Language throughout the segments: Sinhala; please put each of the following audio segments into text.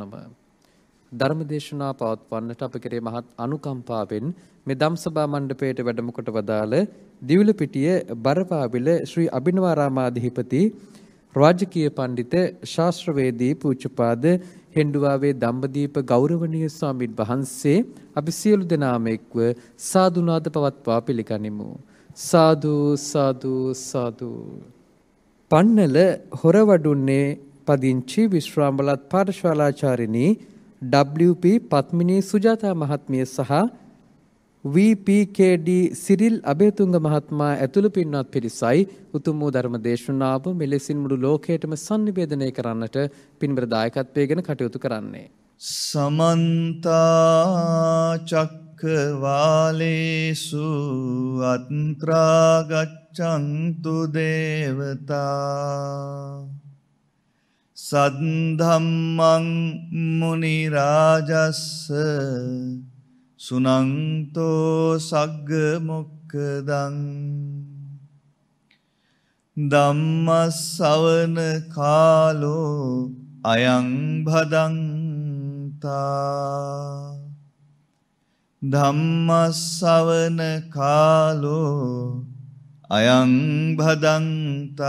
නොම ධර්මදේශනා පවත්වන්නට අප කෙරේ මහත් අනුකම්පාවෙන් මේ ධම්සභා මණ්ඩපයට වැඩම කොට වදාළ දිවිලපිටිය බරපාවිල ශ්‍රී අභිනවාරාමාධිපති රාජකීය පඬිත ශාස්ත්‍රවේදී පූජ්‍යපාද හෙන්ඩුවාවේ ධම්මදීප ගෞරවනීය ස්වාමින් වහන්සේ අපි සියලු දෙනාම එක්ව සාදුනාද පවත්වා පිළිගනිමු සාදු සාදු සාදු පන්නල හොරවඩුන්නේ පදිංචි විශ්‍රාමලත් පාර්ශවාලාචාරිණී WP පත්මිනී සුජාතා මහත්මිය සහ VPKD සිරිල් අබේතුංග මහත්මයා ඇතුළු පින්වත් පිරිසයි උතුම් වූ ධර්ම දේශනාව මෙලෙසින් මුළු ලෝකයටම sannivedanaya කරන්නට පින්බර දායකත්වයේගෙන කටයුතු කරන්නේ සමන්ත චක්කවාලේසු අත්‍රා ගච්ඡන්තු දේවතා සද්ධම්මං මුනිරාජස්ස සුනංතෝ සග්ග මොක්කදං ධම්මස්සවන කාලෝ අයං භදන්තා ධම්මස්සවන කාලෝ අයං භදන්තා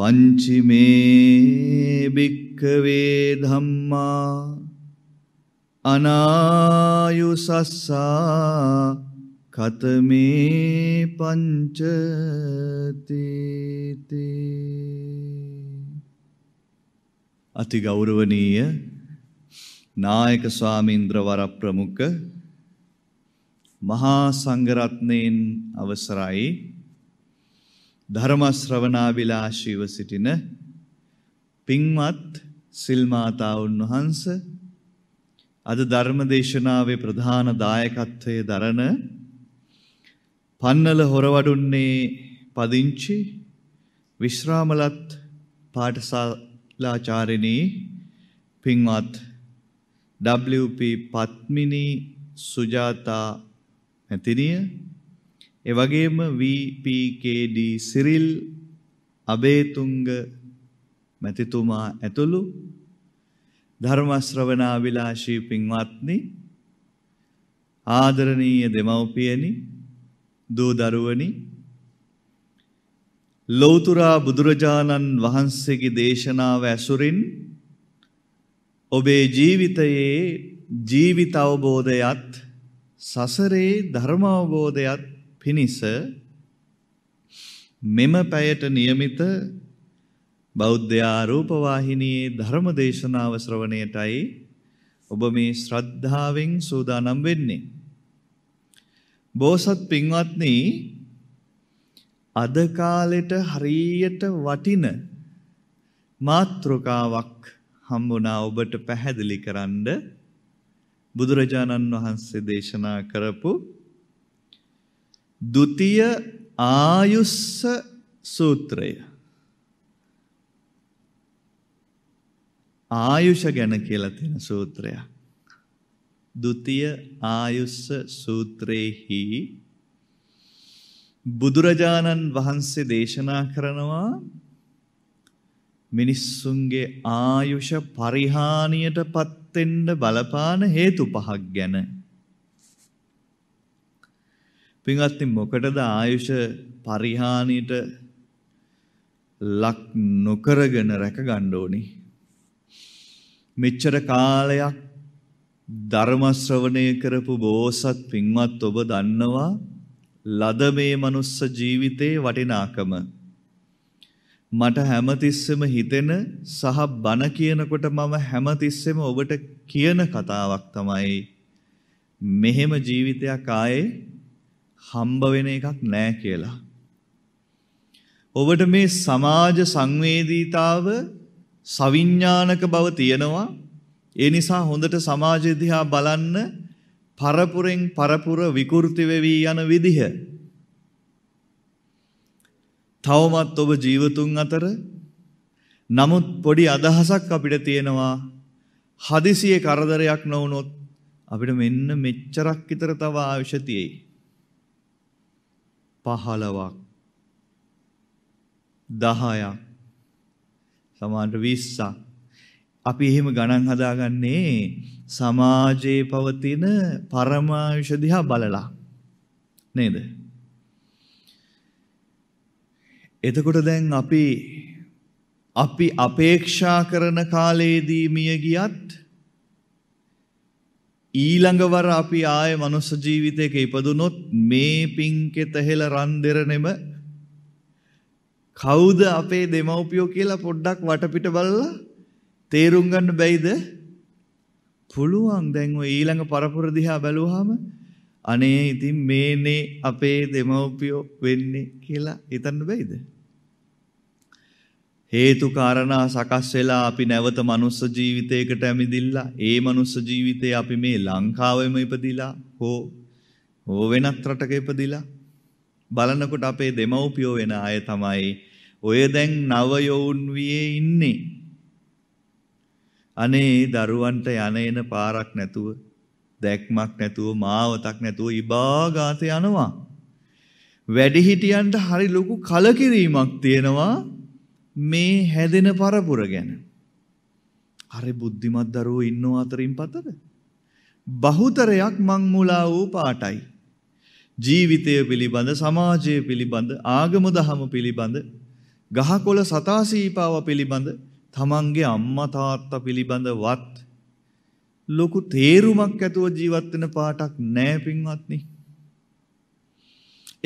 පංචිමේ භික්කවේ ධම්මා අනායුසස්සා කතමේ පංචතීති අති ගෞරවනීය නායක ස්වාමීන්ද්‍ර වර ප්‍රමුඛ මහා සංඝරත්නයන් අවසරයි ධර්ම ශ්‍රවණාවිලාශීව සිටින පින්වත් සිල්මාතාවුන් වහන්ස අද ධර්ම දේශනාවේ ප්‍රධාන දායකත්වයේ දරන පන්නල හොරවඩුන්නේ පදිංචි විශ්‍රාමලත් පාඨශාලාචාරිණී පින්වත් WP පත්මිනී සුජාතා මැතිණිය ඒ වගේම VPKD සිරිල් අබේතුංග මැතිතුමා ඇතුළු ධර්ම ශ්‍රවණා විලාශී පින්වත්නි ආදරණීය දෙමව්පියනි දූ දරුවනි ලෞතුරා බුදුරජාණන් වහන්සේගේ දේශනාව ඇසුරින් ඔබේ ජීවිතයේ ජීවිත අවබෝධයත් සසරේ ධර්ම අවබෝධයත් පිණිස මෙම පැයට નિયમિત බෞද්ධ ආරූප වාහිනියේ ධර්ම දේශනාව ශ්‍රවණයටයි ඔබ මේ ශ්‍රද්ධාවෙන් සූදානම් වෙන්නේ. බෝසත් පින්වත්නි අද කාලෙට හරියට වටින මාත්‍රකාවක් හම්බුණා ඔබට පැහැදිලි කරන්න බුදුරජාණන් වහන්සේ දේශනා කරපු ද්විතීය ආයුස්ස සූත්‍රය ආයුෂ ගැන කියලා තියෙන සූත්‍රයක් ဒ ුතිය ආයුස්ස සූත්‍රේහි බුදුරජාණන් වහන්සේ දේශනා කරනවා මිනිස්සුන්ගේ ආයුෂ පරිහානියටපත් වෙන්න බලපාන හේතු පහක් ගැන පින්වත්නි මොකටද ආයුෂ පරිහානියට ලක් නොකරගෙන රැක ගන්න ඕනි. මෙච්චර කාලයක් ධර්ම ශ්‍රවණය කරපු බෝසත් පින්වත් ඔබ දන්නවා ලද මේ මනුස්ස ජීවිතේ වටිනාකම. මට හැමතිස්සෙම හිතෙන සහ බන කියනකොට මම හැමතිස්සෙම ඔබට කියන කතාවක් තමයි මෙහෙම ජීවිතයක් ආයේ හම්බ වෙන එකක් නෑ කියලා. ඔබට මේ සමාජ සංවේදීතාව සවිඥානික බව තියෙනවා. ඒ නිසා හොඳට සමාජය දිහා බලන්න පරපුරෙන් පරපුර විකෘති වෙවි යන විදිහ. තවමත් ඔබ ජීවතුන් අතර නමුත් පොඩි අදහසක් අපිට තියෙනවා හදිසියේ කරදරයක් නොවුනොත් අපිට මෙන්න මෙච්චරක් විතර තව අවශ්‍ය තියෙයි. පහළවක් දහයක් සමාන්ට විස්සක් අපි එහෙම ගණන් හදාගන්නේ සමාජයේ පවතින පරමායුෂ දිහා බලලා නේද එතකොට දැන් අපි අපි අපේක්ෂා කරන කාලයේදී මිය ගියත් ඊළඟවර අපි ආය මනුස්ස ජීවිතයක ඉපදුනොත් මේ පින්කෙත හෙළ රන් දෙරනෙම කවුද අපේ දෙමව්පියෝ කියලා පොඩ්ඩක් වටපිට බලලා තේරුම් ගන්න බැයිද? පුළුවන් දැන් ඔය ඊළඟ පරපුර දිහා බැලුවාම අනේ ඉතින් මේනේ අපේ දෙමව්පියෝ වෙන්නේ කියලා හිතන්න බැයිද? හේතු කාරණා සකස් වෙලා අපි නැවත මනුස්ස ජීවිතයකට ඇමිදිලා ඒ මනුස්ස ජීවිතේ අපි මේ ලංකාවෙම ඉපදිලා හෝ හෝ වෙනත් රටක ඉපදිලා බලනකොට අපේ දෙමව්පියෝ වෙන අය තමයි ඔය දැන් නව යෝන් වියේ ඉන්නේ අනේ දරුවන්ට යන එන පාරක් නැතුව දැක්මක් නැතුව මාවතක් නැතුව ඉබාගාත යනවා වැඩිහිටියන්ට හරි ලොකු කලකිරීමක් තියෙනවා මේ හැදෙන පරපුර ගැන. හරි බුද්ධිමත් දරුවෝ ඉන්නෝ අතරින් පතද. බහුතරයක් මංමුලා වූ පාටයි. ජීවිතය පිළිබඳ සමාජය පිළිබඳ ආගම දහම පිළිබඳ ගහකොල සතාසීපාව පිළිබඳ තමන්ගේ අම්මතාත්ත පිළිබඳ වත් ලොකු තේරුමක් ඇතුව ජීවත්වෙන පාටක් නෑපින්වත්නි.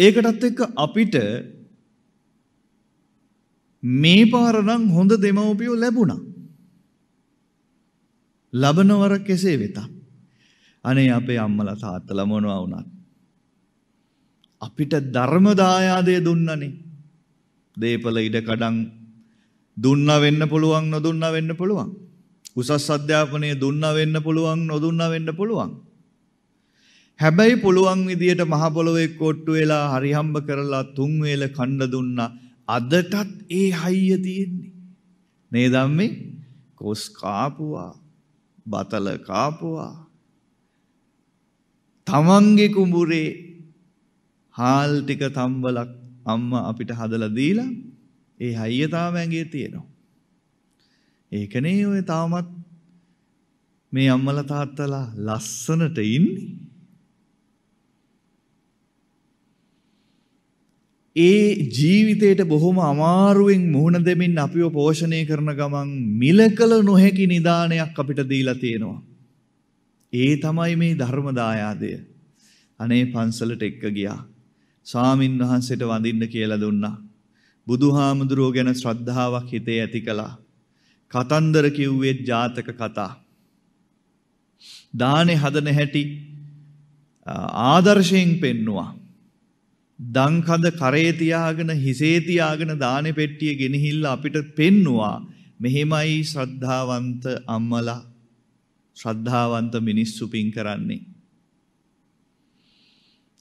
ඒකටත් එක්ක අපිට මේ පාර නම් හොඳ දෙමව්පියෝ ලැබුණා. ලබනවර කෙසේ වෙතත් අනේ අපේ අම්මලා තාත්තලා මොනවා වුණත් අපිට ධර්ම දායාදය දුන්නනේ. දීපල ඉඩකඩම් දුන්නා වෙන්න පුළුවන් නොදුන්නා වෙන්න පුළුවන්. උසස් අධ්‍යාපනය දුන්නා වෙන්න පුළුවන් නොදුන්නා වෙන්න පුළුවන්. හැබැයි පුළුවන් විදියට මහ පොළොවේ කොට්ටු වෙලා හරිහම්බ කරලා තුන් වේල කණ්ඩ දුන්නා අදටත් ඒ හයිය තියෙන්නේ. නේ ධම්මේ කොස් කාපුවා බතල කාපුවා තමන්ගේ කුඹුරේ හාල් ටික තම්බලක් අම්මා අපිට හදලා දීලා ඒ හයිය තාම ඇඟේ තියෙනවා. ඒකනේ ඔය තාමත් මේ අම්මලා තාත්තලා ලස්සනට ඉන්නේ. ඒ ජීවිතයට බොහොම අමාරුවෙන් මුහුණ දෙමින් අපිව පෝෂණය කරන ගමන් මිලකල නොහැකි නිදානයක් අපිට දීලා තියෙනවා. ඒ තමයි මේ ධර්මදායාදය. අනේ පන්සලට එක්ක ගියා. ස්වාමින් වහන්සේට වඳින්න කියලා දුන්නා. බුදුහාමුදුරුවෝ ගැන ශ්‍රද්ධාවක් හිතේ ඇති කළා. කතන්දර කිව්වේ ජාතක කතා. දානේ හදන හැටි ආදර්ශයෙන් පෙන්නවා. දංකඳ කරේ තියාගෙන හිසේ තියාගෙන දානෙ පෙට්ටිය ගෙනහිල්ලා අපිට පෙන්නවා මෙහෙමයි ශ්‍රද්ධාවන්ත අම්මලා ශ්‍රද්ධාවන්ත මිනිස්සු පින් කරන්නේ.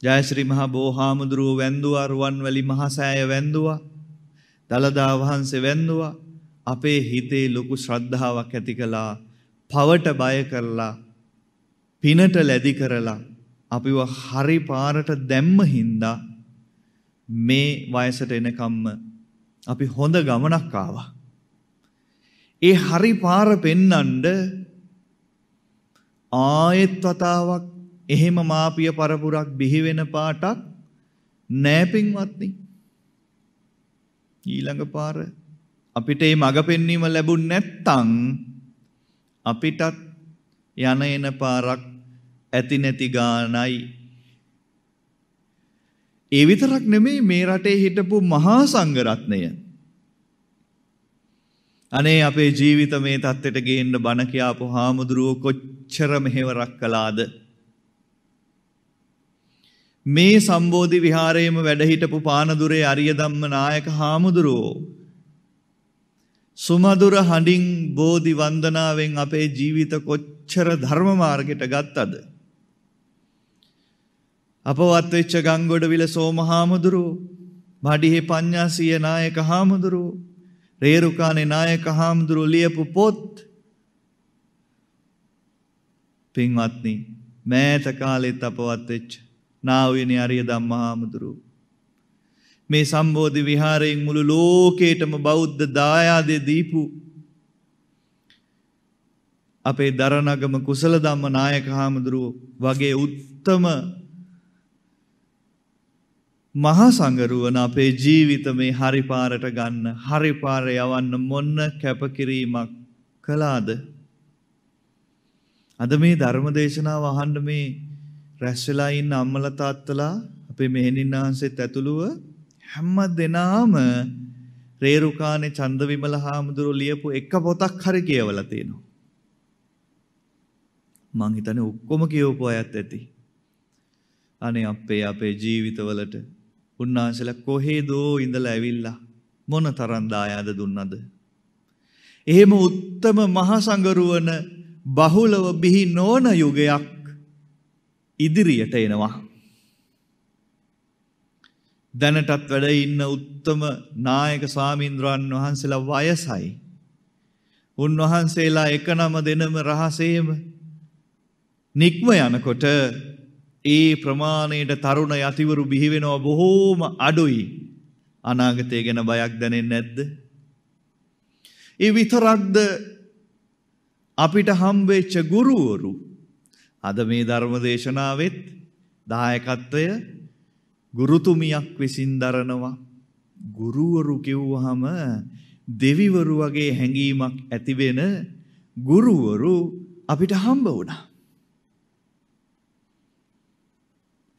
ජයශ්‍රී මහා බෝහාමුදුරුව වැන්දුවා රුවන්වැලි මහසෑය වැන්දුවා දළදා වහන්සේ වැන්දුවා අපේ හිතේ ලොකු ශ්‍රද්ධාවක් ඇති කළා පවට බය කරලා පිනට ලැදි කරලා අපිව හරි පාරට දැම්ම හින්දා මේ වයසට එනකම්ම අපි හොඳ ගමනක් ආවා. ඒ හරි පාර පෙන්නඳ ආයෙත් වතාවක් එහෙම මාපිය පරපුරක් බිහි වෙන පාටක් නෑපින්වත්නි. ඊළඟ පාර අපිට මේ මඟ පෙන්වීම ලැබුණ නැත්තම් අපිටත් යන එන පාරක් ඇති නැති ගානයි ඒ විතරක් නෙමෙයි මේ රටේ හිටපු මහා සංඝරත්නය. අනේ අපේ ජීවිත මේ தත්ත්වයට ගේන්න බණ කියාපු හාමුදුරුවෝ කොච්චර මෙහෙවරක් කළාද? මේ සම්බෝධි විහාරයේම වැඩ හිටපු පානදුරේ අරියදම්ම නායක හාමුදුරුවෝ සුමధుර හඬින් බෝධි වන්දනාවෙන් අපේ ජීවිත කොච්චර ධර්ම මාර්ගයට ගත්තද? අපවත් වෙච්ච ගංගොඩවිල සෝමහාමුදුරු මඩිහි පඤ්ඤාසීය නායක හාමුදුරු රේරුකානේ නායක හාමුදුරු ලියපු පොත් පින්වත්නි මෑත කාලෙත් අපවත් වෙච්ච නාවිනේ අරිය ධම්මහාමුදුරු මේ සම්බෝධි විහාරයෙන් මුළු ලෝකේටම බෞද්ධ දායාදය දීපු අපේ දරණගම කුසල ධම්ම නායක හාමුදුරුව වගේ උත්තම මහා සංගරුවන අපේ ජීවිත මේ හරිපාරට ගන්න හරිපාර යවන්න මොන්න කැපකිරීමක් කළාද. අද මේ ධර්මදේශනාව අහන්ඩ මේ රැස්වෙලා ඉන්න අම්මල තාත්තලා අපේ මෙහෙණින් වහන්සේත් ඇතුළුව හැම්ම දෙනාම රේරුකානේ චන්දවිමල හාමුදුරු ලියපු එක පොතක් හරි කියවලා තියෙනවා. මං හිතන්නේ ඔක්කොම කියවපු අයත් ඇති. අනේ අපේ අපේ ජීවිතවලට උන්වහන්සේලා කොහෙදෝ ඉඳලා ඇවිල්ලා මොන තරම් දායාද දුන්නද? එහෙම උත්තම මහසඟරුවන බහුලව බිහි නොවන යුගයක් ඉදිරියට එනවා. දැනටත් වැඩ ඉන්න උත්තම නායක ස්වාමීන්ද්‍රයන් වහන්සේලා වයසයි. උන්වහන්සේලා එක නම දෙනම රහසේම නික්ම යනකොට ඒ ප්‍රමාණයට තරුණ යතිවරු බිහිවෙනවා බොහෝම අඩුයි. අනාගතය ගැන බයක් දැනෙන්නේ නැද්ද? ඒ විතරක්ද අපිට හම්බෙච්ච ගුරුවරු අද මේ ධර්ම දේශනාවෙත් දායකත්වය ගුරුතුමියක් විසින් දරනවා. ගුරුවරු කිව්වහම දෙවිවරු වගේ හැඟීමක් ඇතිවෙන ගුරුවරු අපිට හම්බ වුණා.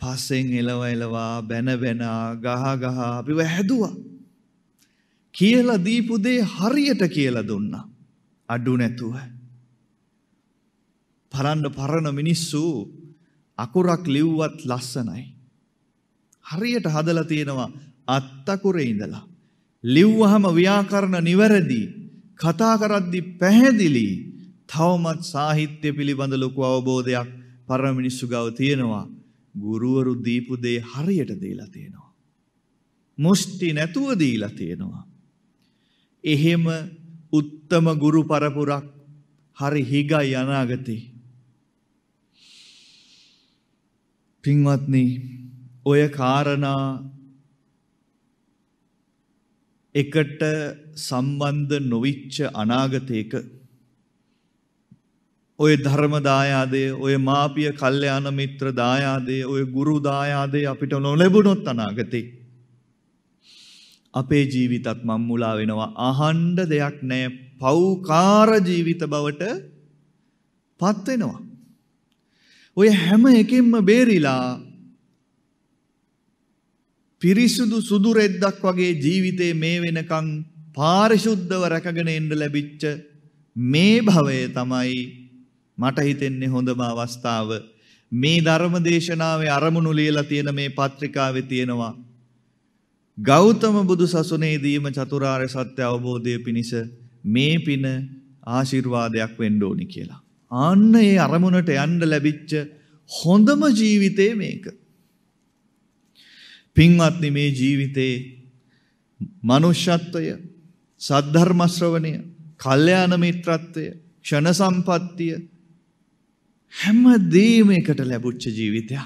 පස්සෙන් එලව එලවා බැන බැනා ගහ ගහ අපිව හැදුවා. කියලා දීපු දේ හරියට කියලා දුන්නා. අඩු නැතුව. පරන්න පරණ මිනිස්සු අකුරක් ලිව්වත් ලස්සනයි. හරියට හදලා තියෙනවා අත්තකුරේ ඉඳලා. ලිව්වහම ව්‍යාකරණ නිවැරදි කතා කරද්දි පැහැදිලි තවමත් සාහිත්‍ය පිළිබඳ ලොකු අවබෝධයක් පරණ මිනිස්සු ගාව තියෙනවා. ගුරුවරු දීපු දේ හරියට දීලා තියෙනවා. මුෂ්ටි නැතුව දීලා තියෙනවා. එහෙම උත්තම ගුරු පරපුරක් හරි හිගයි අනාගතේ. පින්වත්නි ඔය කාරණා එකට සම්බන්ධ නොවිච්ච අනාගතයක ඔය ධර්මදායාදය ඔය මාපිය කල්්‍යයාන මිත්‍ර දායාදේ ඔය ගුරු දායාදේ අපිට නොලැබුණොත් අනාගතේ. අපේ ජීවිතත් මංමුලා වෙනවා අහන්ඩ දෙයක් නෑ පව්කාර ජීවිත බවට පත්වෙනවා. ඔය හැම එකින්ම බේරිලා පිරිසුදු සුදුරෙද්දක් වගේ ජීවිතේ මේ වෙනකං පාරිශුද්ධව රැකගෙන එන්ඩ ලැබිච්ච මේ භවය තමයි මට හිතෙන්නේ හොඳම අවස්ථාව මේ ධර්ම දේශනාවේ අරමුණු ලියලා තියෙන මේ පත්‍රිකාවේ තියෙනවා ගෞතම බුදු සසුනේදීම චතුරාර්ය සත්‍ය අවබෝධය පිණිස මේ පින ආශිර්වාදයක් වෙන්න ඕනි කියලා. ආන්න ඒ අරමුණට යන්න ලැබිච්ච හොඳම ජීවිතේ මේක. පින්වත්නි මේ ජීවිතේ මනුෂ්‍යත්වය සද්ධර්ම ශ්‍රවණය, කල්යාණ මිත්‍රත්වය, ක්ෂණ සම්පත්තිය හැම දේම එකට ලැබුච්ච ජීවිතයක්.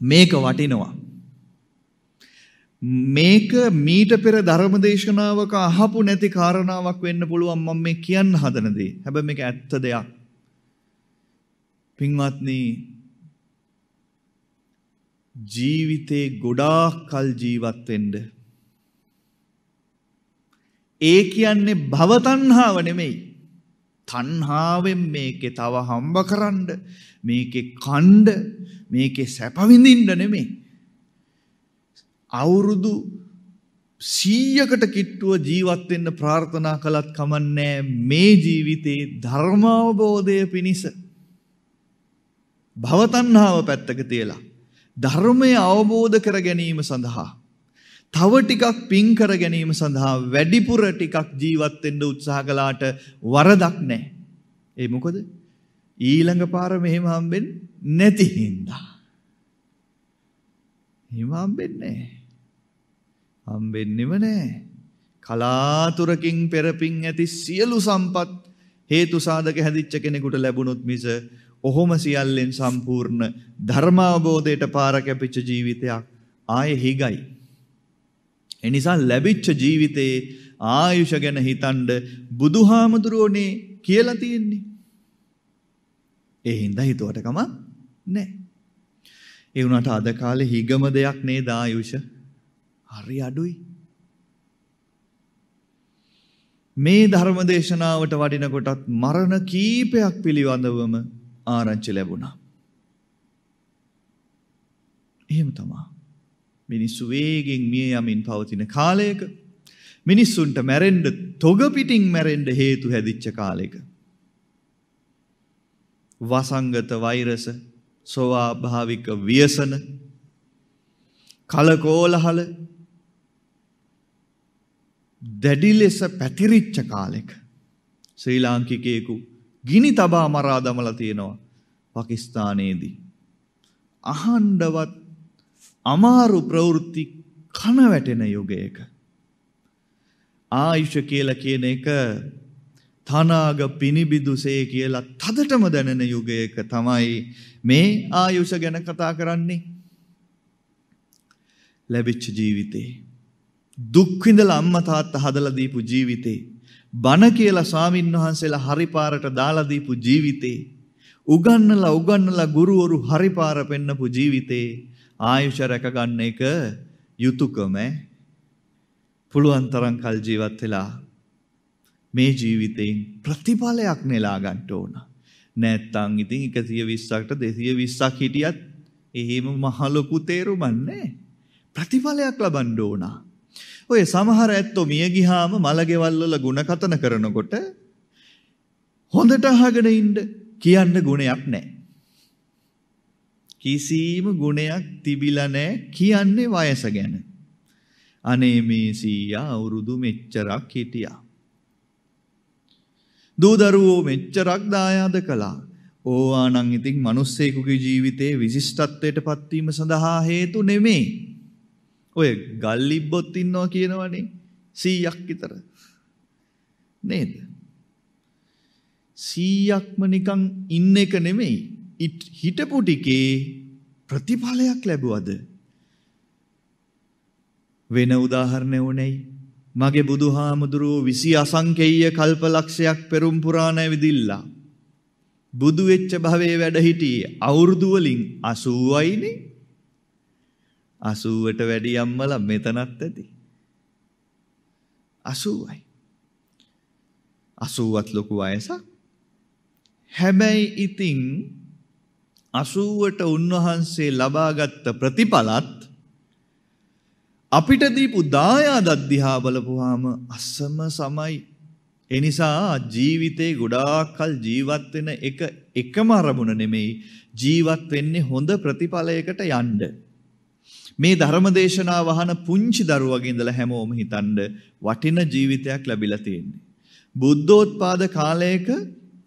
මේක වටිනවා. මේක මීට පෙර ධර්මදේශනාවක අහපු නැති කාරණාවක් වෙන්න පුළුවන් මම මේ කියන්න හදන දේ. හැබැයි මේක ඇත්ත දෙයක්. පින්වත්නි ජීවිතේ ගොඩාක් කල් ජීවත් වෙන්න. ඒ කියන්නේ භව තණ්හාව නෙමෙයි. තණ්හාවෙන් මේකේ තව හම්බ කරන්න මේකේ කණ්ඩ මේකේ සැප විඳින්න නෙමෙයි අවුරුදු 100කට කිට්ටුව ජීවත් වෙන්න ප්‍රාර්ථනා කළත් කමන්නේ මේ ජීවිතේ ධර්මාවබෝධය පිණිස භවතණ්හාව පැත්තක තියලා ධර්මය අවබෝධ කර ගැනීම සඳහා තව ටිකක් පින් කර ගැනීම සඳහා වැඩිපුර ටිකක් ජීවත් වෙන්න උත්සාහ කළාට වරදක් නැහැ. ඒ මොකද? ඊළඟ පාර මෙහෙම හම්බෙන්නේ නැති හින්දා. එහෙම හම්බෙන්නේ නැහැ. හම්බෙන්නෙම නැහැ. කලාතුරකින් පෙරපින් ඇති සියලු සම්පත් හේතු සාධක හැදිච්ච කෙනෙකුට ලැබුණොත් මිස ඔහොම සියල්ලෙන් සම්පූර්ණ ධර්මාබෝධයට පාර කැපිච්ච ජීවිතයක් ආයේ හිගයි. එනිසා ලැබිච්ච ජීවිතයේ ආයුෂ ගැන හිතන්ඩ බුදුහාමුදුරුවනේ කියලා තියෙන්නේ. ඒ හින්දා හිතුවට කමක් නැහැ. ඒ වුණාට අද කාලේ හිගම දෙයක් නේද ආයුෂ? හරි අඩුයි. මේ ධර්ම දේශනාවට වඩින කොටත් මරණ කීපයක් පිළිබඳවම ආරංචි ලැබුණා. එහෙම තමයි. මිනිස්සු වේගෙන් මිය යමින් පවතින කාලයක මිනිස්සුන්ට මැරෙන්න තොග පිටින් මැරෙන්න හේතු හැදිච්ච කාලයක වසංගත වෛරස ස්වභාවික ව්‍යසන කලකෝලහල දැඩි ලෙස පැතිරිච්ච කාලෙක ශ්‍රී ලාංකිකයෙකු ගිනි තබා මරා දමලා තියෙනවා පාකිස්තානයේදී අහණ්ඩවත් අමාරු ප්‍රවෘත්ති කන වැටෙන යුගයක. ආයුෂ කියල කියන එක තනාග පිණිබිදුසේ කියලා තදටම දැනෙන යුගයක තමයි මේ ආයුෂ ගැන කතා කරන්නේ. ලැබිච්ච ජීවිතේ. දුක්විඳල අම්මතාත්ත හදලදීපු ජීවිතේ. බණ කියලා ස්වාමීන් වහන්සේලා හරිපාරට දාලදීපු ජීවිතේ. උගන්නලා උගන්නලා ගුරුවරු හරිපාර පෙන්නපු ජීවිතේ ආයුෂ රැකගන්න එක යුතුයකම පුළුවන් තරම් කල් ජීවත් වෙලා මේ ජීවිතයෙන් ප්‍රතිඵලයක් නෙලා ගන්න ඕන. නැත්තම් ඉතින් 120කට 220ක් හිටියත් එහෙම මහ ලොකු තේරුමක් නැහැ. ප්‍රතිඵලයක් ලබන්න ඕන. ඔය සමහර ඇත්තෝ මිය ගියාම මලගෙවල් වල ಗುಣකතන කරනකොට හොඳට අහගෙන ඉන්න කියන්න ගුණයක් නැහැ. කිසිම ගුණයක් තිබිලා නැහැ කියන්නේ වයස ගැන. අනේ මේ සීයා අවුරුදු මෙච්චරක් හිටියා. දූ දරුවෝ මෙච්චරක් දායාද කළා. ඕවා නම් ඉතින් මිනිස්සෙකුගේ ජීවිතේ විශිෂ්ටත්වයට පත්වීම සඳහා හේතු නෙමෙයි. ඔය ගල්ලිබ්බොත් ඉන්නවා කියනවනේ 100ක් විතර. නේද? 100ක්ම නිකන් ඉන්න එක නෙමෙයි. හිටපු ටිකේ ප්‍රතිඵලයක් ලැබුවද වෙන උදාහරණයක් ඕනේ මගේ බුදුහාමුදුරුවෝ විසි අසංකේය කල්පලක්ෂයක් පෙරම් පුරාණ විදිල්ලා බුදු වෙච්ච භවයේ වැඩ හිටියේ අවුරුදු වලින් 80යිනේ 80ට වැඩි අම්මලා මෙතනත් ඇති 80යි 80ත් ලොකු වයසක් හැබැයි ඉතින් 80ට උන්වහන්සේ ලබාගත් ප්‍රතිඵලත් අපිට දීපු දායාදත් දිහා බලපුවාම අසම සමයි. ඒ නිසා ජීවිතේ ගොඩාක්කල් ජීවත් වෙන එක එකම අරමුණ නෙමෙයි ජීවත් වෙන්නේ හොඳ ප්‍රතිඵලයකට යන්න. මේ ධර්මදේශනා වහන පුංචි දරුවගේ ඉඳලා හැමෝම හිතනද වටින ජීවිතයක් ලැබිලා තියෙන්නේ. බුද්ධෝත්පාද කාලයක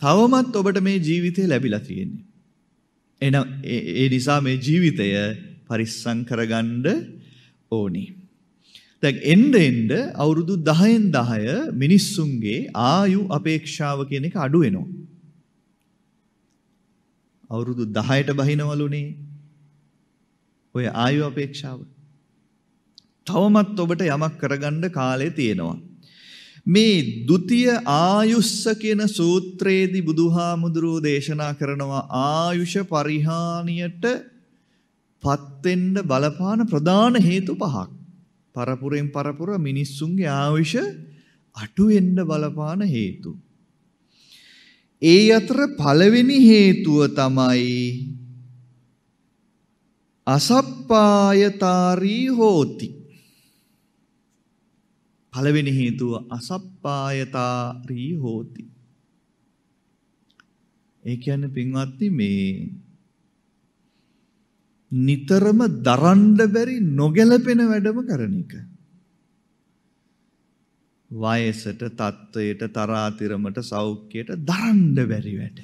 තවමත් ඔබට මේ ජීවිතේ ලැබිලා තියෙන්නේ. එහෙනම් ඒ නිසා මේ ජීවිතය පරිස්සම් කරගන්න ඕනේ. දැන් එන්න එන්න අවුරුදු 10න් 10 මිනිස්සුන්ගේ ආයු අපේක්ෂාව කියන එක අඩු වෙනවා. අවුරුදු 10ට බහිනවලුනේ ඔය ආයු අපේක්ෂාව. තවමත් ඔබට යමක් කරගන්න කාලය තියෙනවා. මේ ဒုတိ ය ආයුස්ස කියන සූත්‍රයේදී බුදුහාමුදුරෝ දේශනා කරනවා ආයුෂ පරිහානියට පත් වෙන්න බලපාන ප්‍රධාන හේතු පහක්. පරපුරෙන් පරපුර මිනිස්සුන්ගේ ආයුෂ අටු වෙන්න බලපාන හේතු. ඒ අතර පළවෙනි හේතුව තමයි අසප්පායතරී හෝති. පළවෙනි හේතුව අසප්පායතාරී හෝති. ඒ කියන්නේ පින්වත්නි මේ නිතරම දරන්න බැරි නොගැලපෙන වැඩම කරන එක. වයසට, තත්වයට, තරාතිරමට, සෞඛ්‍යයට දරන්න බැරි වැඩ.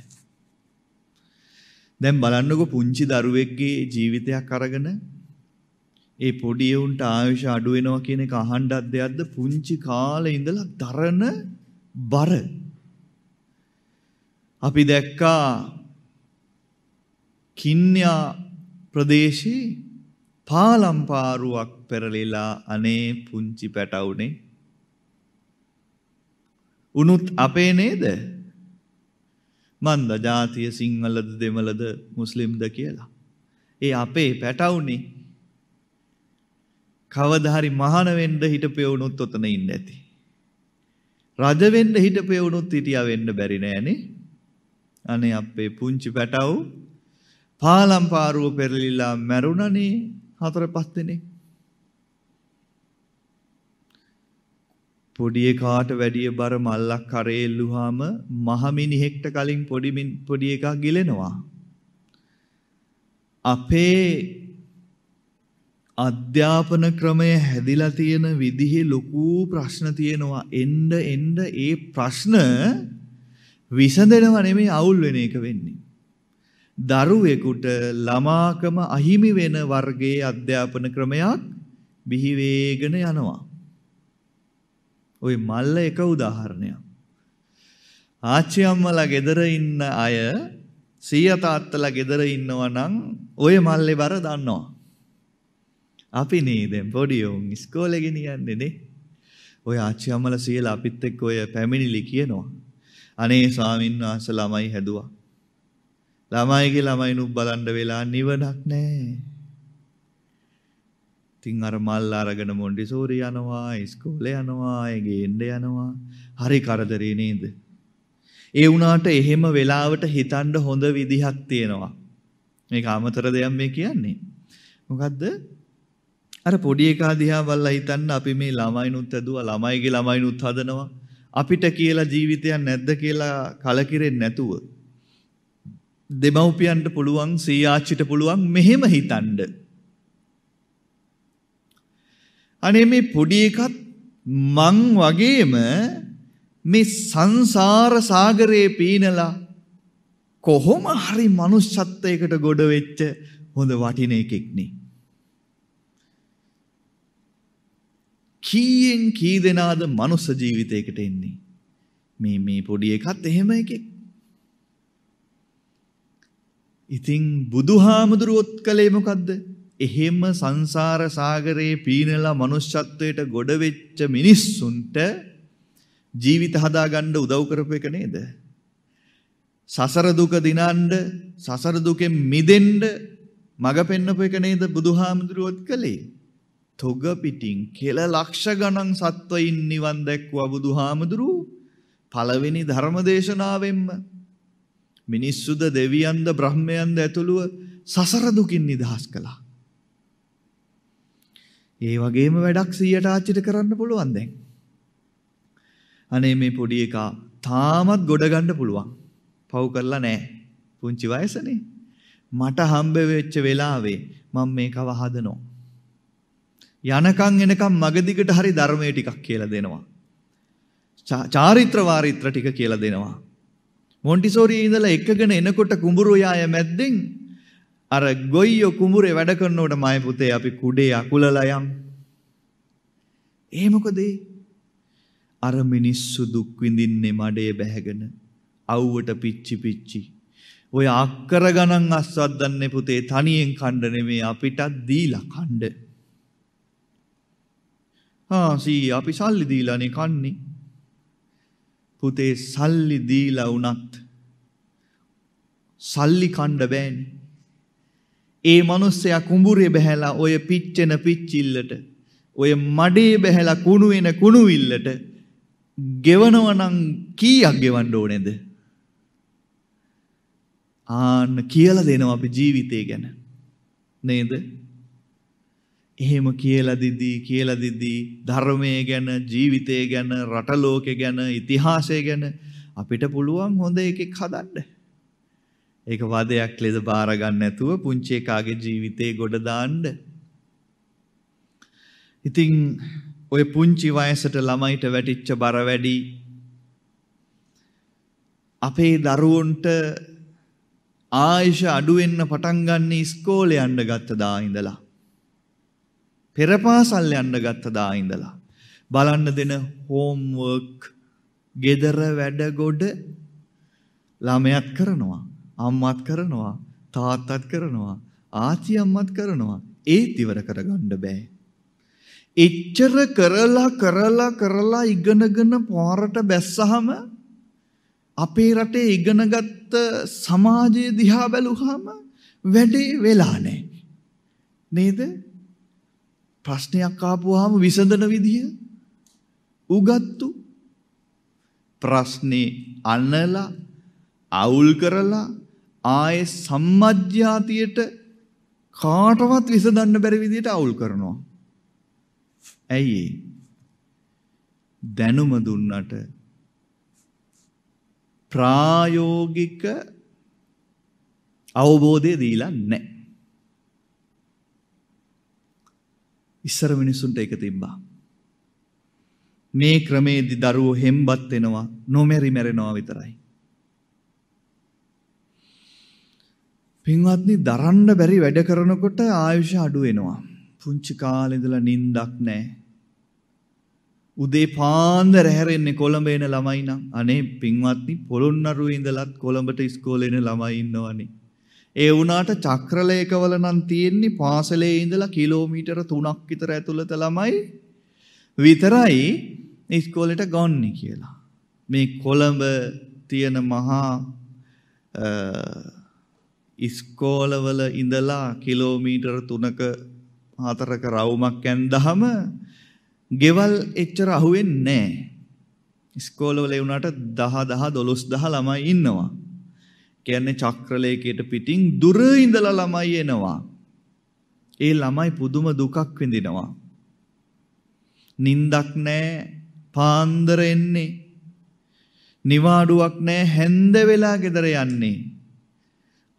දැන් බලන්නකො පුංචි දරුවෙක්ගේ ජීවිතයක් අරගෙන ඒ පොඩි උන්ට ආයුෂ අඩු වෙනවා කියන එක අහන්නත් දෙයක්ද පුංචි කාලේ ඉඳලා දරන බර අපි දැක්කා කින්‍යා ප්‍රදේශේ පාලම්පාරුවක් පෙරලිලා අනේ පුංචි පැටවුනේ උනුත් අපේ නේද මන්ද ජාතිය සිංහලද දෙමළද මුස්ලිම්ද කියලා ඒ අපේ පැටවුනේ කවදා හරි මහාන වෙන්න හිටපෙවුනොත් ඔතන ඉන්න ඇති. රජ වෙන්න හිටපෙවුනොත් හිටියා වෙන්න බැරි නෑනේ. අනේ අපේ පුංචි පැටව් පාලම් පාරුව පෙරලිලා මැරුණනේ හතර පහ දිනේ. පොඩි එකාට වැඩි බර මල්ලක් කරේ එල්ලුවාම මහමිනිහෙක්ට කලින් පොඩි පොඩි එකක් ගිලෙනවා. අපේ අධ්‍යාපන ක්‍රමය හැදිලා තියෙන විදිහේ ලොකු ප්‍රශ්න තියෙනවා. එන්න එන්න ඒ ප්‍රශ්න විසඳෙනවා නෙමෙයි අවුල් වෙන එක වෙන්නේ. දරුවෙකුට ළමාකම අහිමි වෙන වර්ගයේ අධ්‍යාපන ක්‍රමයක් බිහි වේගෙන යනවා. ওই මල්ල එක උදාහරණයක්. ආච්චි අම්මලා ගෙදර ඉන්න අය සීයා තාත්තලා ගෙදර ඉන්නවා නම් ওই මල්ලේ බර දන්නවා. අපි නේ දැන් පොඩි උන් ඉස්කෝලේ ගෙනියන්නේ නේ. ඔය ආච්චි අම්මලා සියලා අපිත් එක්ක ඔය පැමිණිලි කියනවා. අනේ ස්වාමීන් වහන්සේ ළමයි හැදුවා. ළමයිගේ ළමයිනුත් බලන්න වෙලා නිවනක් නැහැ. ඉතින් අර මල් අරගෙන මොන්ඩිසෝරි යනවා, ඉස්කෝලේ යනවා, ගේන්න යනවා. හරි කරදරේ නේද? ඒ වුණාට එහෙම වෙලාවට හිතන්න හොඳ විදිහක් තියෙනවා. මේක අමතර දෙයක් මේ කියන්නේ. මොකද්ද? අර පොඩි එකා දිහා බලලා හිතන්න අපි මේ ළමයිනුත් ඇදුවා ළමයිගේ ළමයිනුත් හදනවා අපිට කියලා ජීවිතයක් නැද්ද කියලා කලකිරෙන්නේ නැතුව දෙමව්පියන්ට පුළුවන් සීආච්චිට පුළුවන් මෙහෙම හිතන්න අනේ මේ පොඩි එකත් මං වගේම මේ සංසාර සාගරයේ පීනලා කොහොම හරි මනුෂ්‍යත්වයකට ගොඩ වෙච්ච හොඳ වටින එකෙක් නේ කීයෙන් කී දෙනාද මනුස්ස ජීවිතයකට එන්නේ. මේ මේ පොඩි එකත් එහෙම එකෙක්. ඉතින් බුදුහාමුදුරුවොත් කළේ මොකද්ද? එහෙම සංසාර සාගරේ පීනලා මනුෂ්‍යත්වයට ගොඩ වෙච්ච මිනිස්සුන්ට ජීවිත හදාගන්න උදව් කරපු එක නේද? සසර දුක දිනන්න, සසර දුකෙන් මිදෙන්න මඟ පෙන්වපු එක නේද බුදුහාමුදුරුවොත් කළේ? තොග පිටින් කෙල ලක්ෂ ගණන් සත්වයින් නිවන් දැක්වුවා බුදුහාමුදුරු පළවෙනි ධර්ම දේශනාවෙන්ම මිනිස්සුද දෙවියන්ද බ්‍රහ්මයන්ද ඇතුළුව සසර දුකින් නිදහස් කළා. ඒ වගේම වැඩක් 100ට ආච්චිට කරන්න පුළුවන් දැන්. අනේ මේ පොඩි එකා තාමත් ගොඩ ගන්න පුළුවන්. පව් කරලා නැහැ. පුංචි වයසනේ. මට හම්බ වෙච්ච වෙලාවේ මම මේකව හදනවා. යනකම් එනකම් මගදිගට හරි ධර්මයේ ටිකක් කියලා දෙනවා. චාරිත්‍ර වාරිත්‍ර ටික කියලා දෙනවා. මොන්ටිසෝරියේ ඉඳලා එකගෙන එනකොට කුඹුරු යාය මැද්දෙන් අර ගොයියෝ කුඹුරේ වැඩ කරනකොට මයි පුතේ අපි කුඩේ අකුලලා යම්. ඒ මොකද අර මිනිස්සු දුක් විඳින්නේ මඩේ බැහැගෙන අවුවට පිච්චි පිච්චි. ඔය අක්කර ගණන් අස්වද්දන්නේ පුතේ තනියෙන් කණ්ඩ නෙමේ අපිටත් දීලා කණ්ඩ. ආ සීයා අපි සල්ලි දීලානේ කන්නේ. පුතේ සල්ලි දීලා වුණත් සල්ලි කණ්ඩ බෑනේ. ඒ මනුස්සයා කුඹුරේ බැහැලා ඔය පිච්චෙන පිච්චිල්ලට ඔය මඩේ බැහැලා කුණු වෙන කුණුවිල්ලට ගෙවනව නම් කීයක් ගෙවන්න ඕනේද? ආන්න කියලා දෙනවා අපි ජීවිතය ගැන. නේද? එහෙම කියලා දිදී කියලා දිදී ධර්මය ගැන ජීවිතය ගැන රටලෝකෙ ගැන ඉතිහාසය ගැන අපිට පුළුවන් හොඳ එකෙක් හදන්න. ඒක වදයක් ලෙස බාර ගන්න නැතුව පුංචි එකාගේ ජීවිතේ ගොඩ දාන්න. ඉතින් ඔය පුංචි වයසට ළමයිට වැටිච්ච බර වැඩි අපේ දරුවන්ට ආයශ අඩුවෙන්න පටන් ගන්න ඉස්කෝලේ යන්න ගත්ත දා ඉඳලා පෙරපාසල් යන්න ගත්ත දා ඉඳලා බලන්න දෙන හෝම්වර්ක් ගෙදර වැඩ ගොඩ ළමයාත් කරනවා අම්මාත් කරනවා තාත්තත් කරනවා ආච්චි අම්මත් කරනවා ඒත් ඉවර කරගන්න බෑ එච්චර කරලා කරලා කරලා ඉගෙනගෙන පාරට බැස්සහම අපේ රටේ ඉගෙනගත්ත සමාජය දිහා බැලුවාම වැඩේ වෙලා නැහැ. නේද? ප්‍රශ්නයක් ආපුවාම විසඳන විදිය උගත්තු ප්‍රශ්නේ අනලා අවුල් කරලා ආයේ සම්මජ්ජාතියට කාටවත් විසඳන්න බැරි විදියට අවුල් කරනවා. ඇයි දැනුම දුන්නට ප්‍රායෝගික අවබෝධය දීලා නැහැ. ඉස්සර මිනිසුන්ට එක තිබ්බා. මේ ක්‍රමේදි දරුවෝ හෙම්බත් වෙනවා නොමැරි මැරෙනවා විතරයි. පින්වත්නි දරන්න බැරි වැඩ කරනකොට ආයුෂ අඩු වෙනවා. පුංචි කාලේ ඉඳලා නිින්දක් නැහැ. උදේ පාන්දර හැරෙන්නේ කොළඹ එන ළමයි නම් අනේ පින්වත්නි පොළොන්නරුවේ ඉඳලත් කොළඹට ඉස්කෝලේ එන ළමයි ඉන්නවනේ. ඒ වුණාට චක්‍රලේඛවල නම් තියෙන්නේ පාසලේ ඉඳලා කිලෝමීටර 3ක් විතර ඇතුළත ළමයි විතරයි ඉස්කෝලේට ගොන්නේ කියලා. මේ කොළඹ තියෙන මහා ඉස්කෝලවල ඉඳලා කිලෝමීටර 3ක 4ක රවුමක් ඇන්දහම ගෙවල් එච්චර අහුවෙන්නේ නැහැ. ඉස්කෝලවල වුණාට 10 10 12000 ළමයි ඉන්නවා. කියන්නේ චක්‍රලේකයට පිටින් දුර ඉඳලා ළමයි එනවා. ඒ ළමයි පුදුම දුකක් විඳිනවා. නින්දක් නැහැ, පාන්දර එන්නේ. නිවාඩුවක් නැහැ, හැන්ද වෙලා ගෙදර යන්නේ.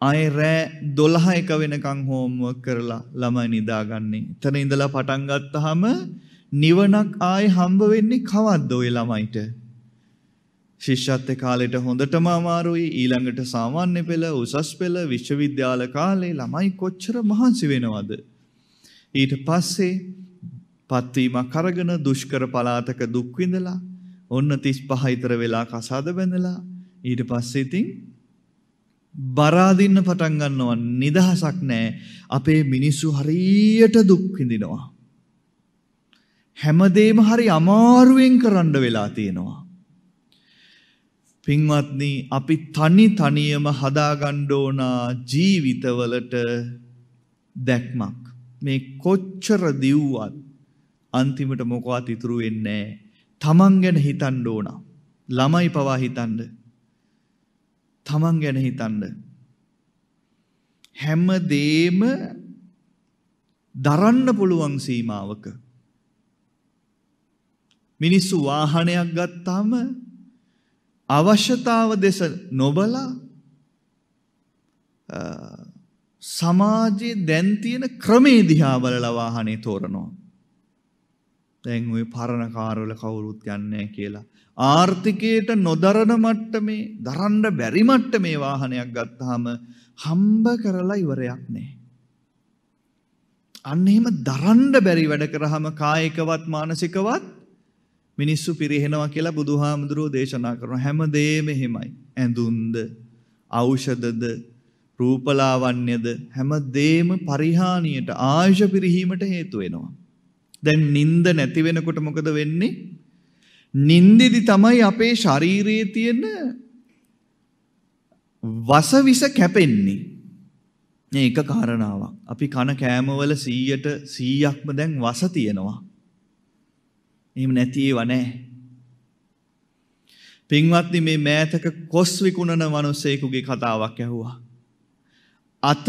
අය රෑ 12 එක වෙනකන් හෝම්වර්ක් කරලා ළමයි නිදාගන්නේ. එතන ඉඳලා පටන් ගත්තාම නිවනක් ආයේ හම්බ වෙන්නේ කවද්ද ওই ළමයිට? ශිෂ්‍යත්ව කාලෙට හොඳටම අමාරුයි ඊළඟට සාමාන්‍ය පෙළ උසස් පෙළ විශ්වවිද්‍යාල කාලේ ළමයි කොච්චර මහන්සි වෙනවද ඊට පස්සේ පත්වීමක් අරගෙන දුෂ්කර පළාතක දුක් විඳලා ඔන්න 35 ඉතර වෙලා කසාද බැඳලා ඊට පස්සේ ඉතින් බරාදින්න පටන් ගන්නවා නිදහසක් නැහැ අපේ මිනිස්සු හරියට දුක් විඳිනවා හැමදේම හරි අමාරුවෙන් කරන්න වෙලා තියෙනවා පින්වත්නි අපි තනි තනියම හදාගන්න ඕන ජීවිතවලට දැක්මක්. මේ කොච්චර දිව්වත් අන්තිමට මොකවත් ඉතුරු වෙන්නේ නැහැ. තමන් ගැන හිතන්න ඕන. ළමයි පවා හිතන්න. තමන් ගැන හිතන්න. හැම දේම දරන්න පුළුවන් සීමාවක මිනිස්සු වාහනයක් ගත්තාම අවශ්‍යතාව දෙස නොබලා සමාජයේ දැන් තියෙන ක්‍රමේ දිහා බලලා වාහනේ තෝරනවා. දැන් ওই පරණ කාර්වල කවුරුත් යන්නේ කියලා. ආර්ථිකයට නොදරන මට්ටමේ දරන්න බැරි මට්ටමේ වාහනයක් ගත්තාම හම්බ කරලා ඉවරයක් නැහැ. අන්න එහෙම දරන්න බැරි වැඩ කරාම කායිකවත් මානසිකවත් මිනිස්සු පිරිහෙනවා කියලා බුදුහාමුදුරුවෝ දේශනා කරන හැම දෙයම එහෙමයි. ඇඳුම්ද, ඖෂධද, රූපලාවන්‍යද හැම දෙයම පරිහානියට ආයෂ පිරිහීමට හේතු වෙනවා. දැන් නිින්ද නැති වෙනකොට මොකද වෙන්නේ? නිින්දෙදි තමයි අපේ ශරීරයේ තියෙන වසවිස කැපෙන්නේ. මේ එක කාරණාවක්. අපි කන කෑමවල 100ට 100ක්ම දැන් වස තියෙනවා. එහෙම නැති ඒවා නැහැ. පින්වත්නි මේ මෑතක කොස් විකුණන මිනිසෙකුගේ කතාවක් ඇහුවා. අත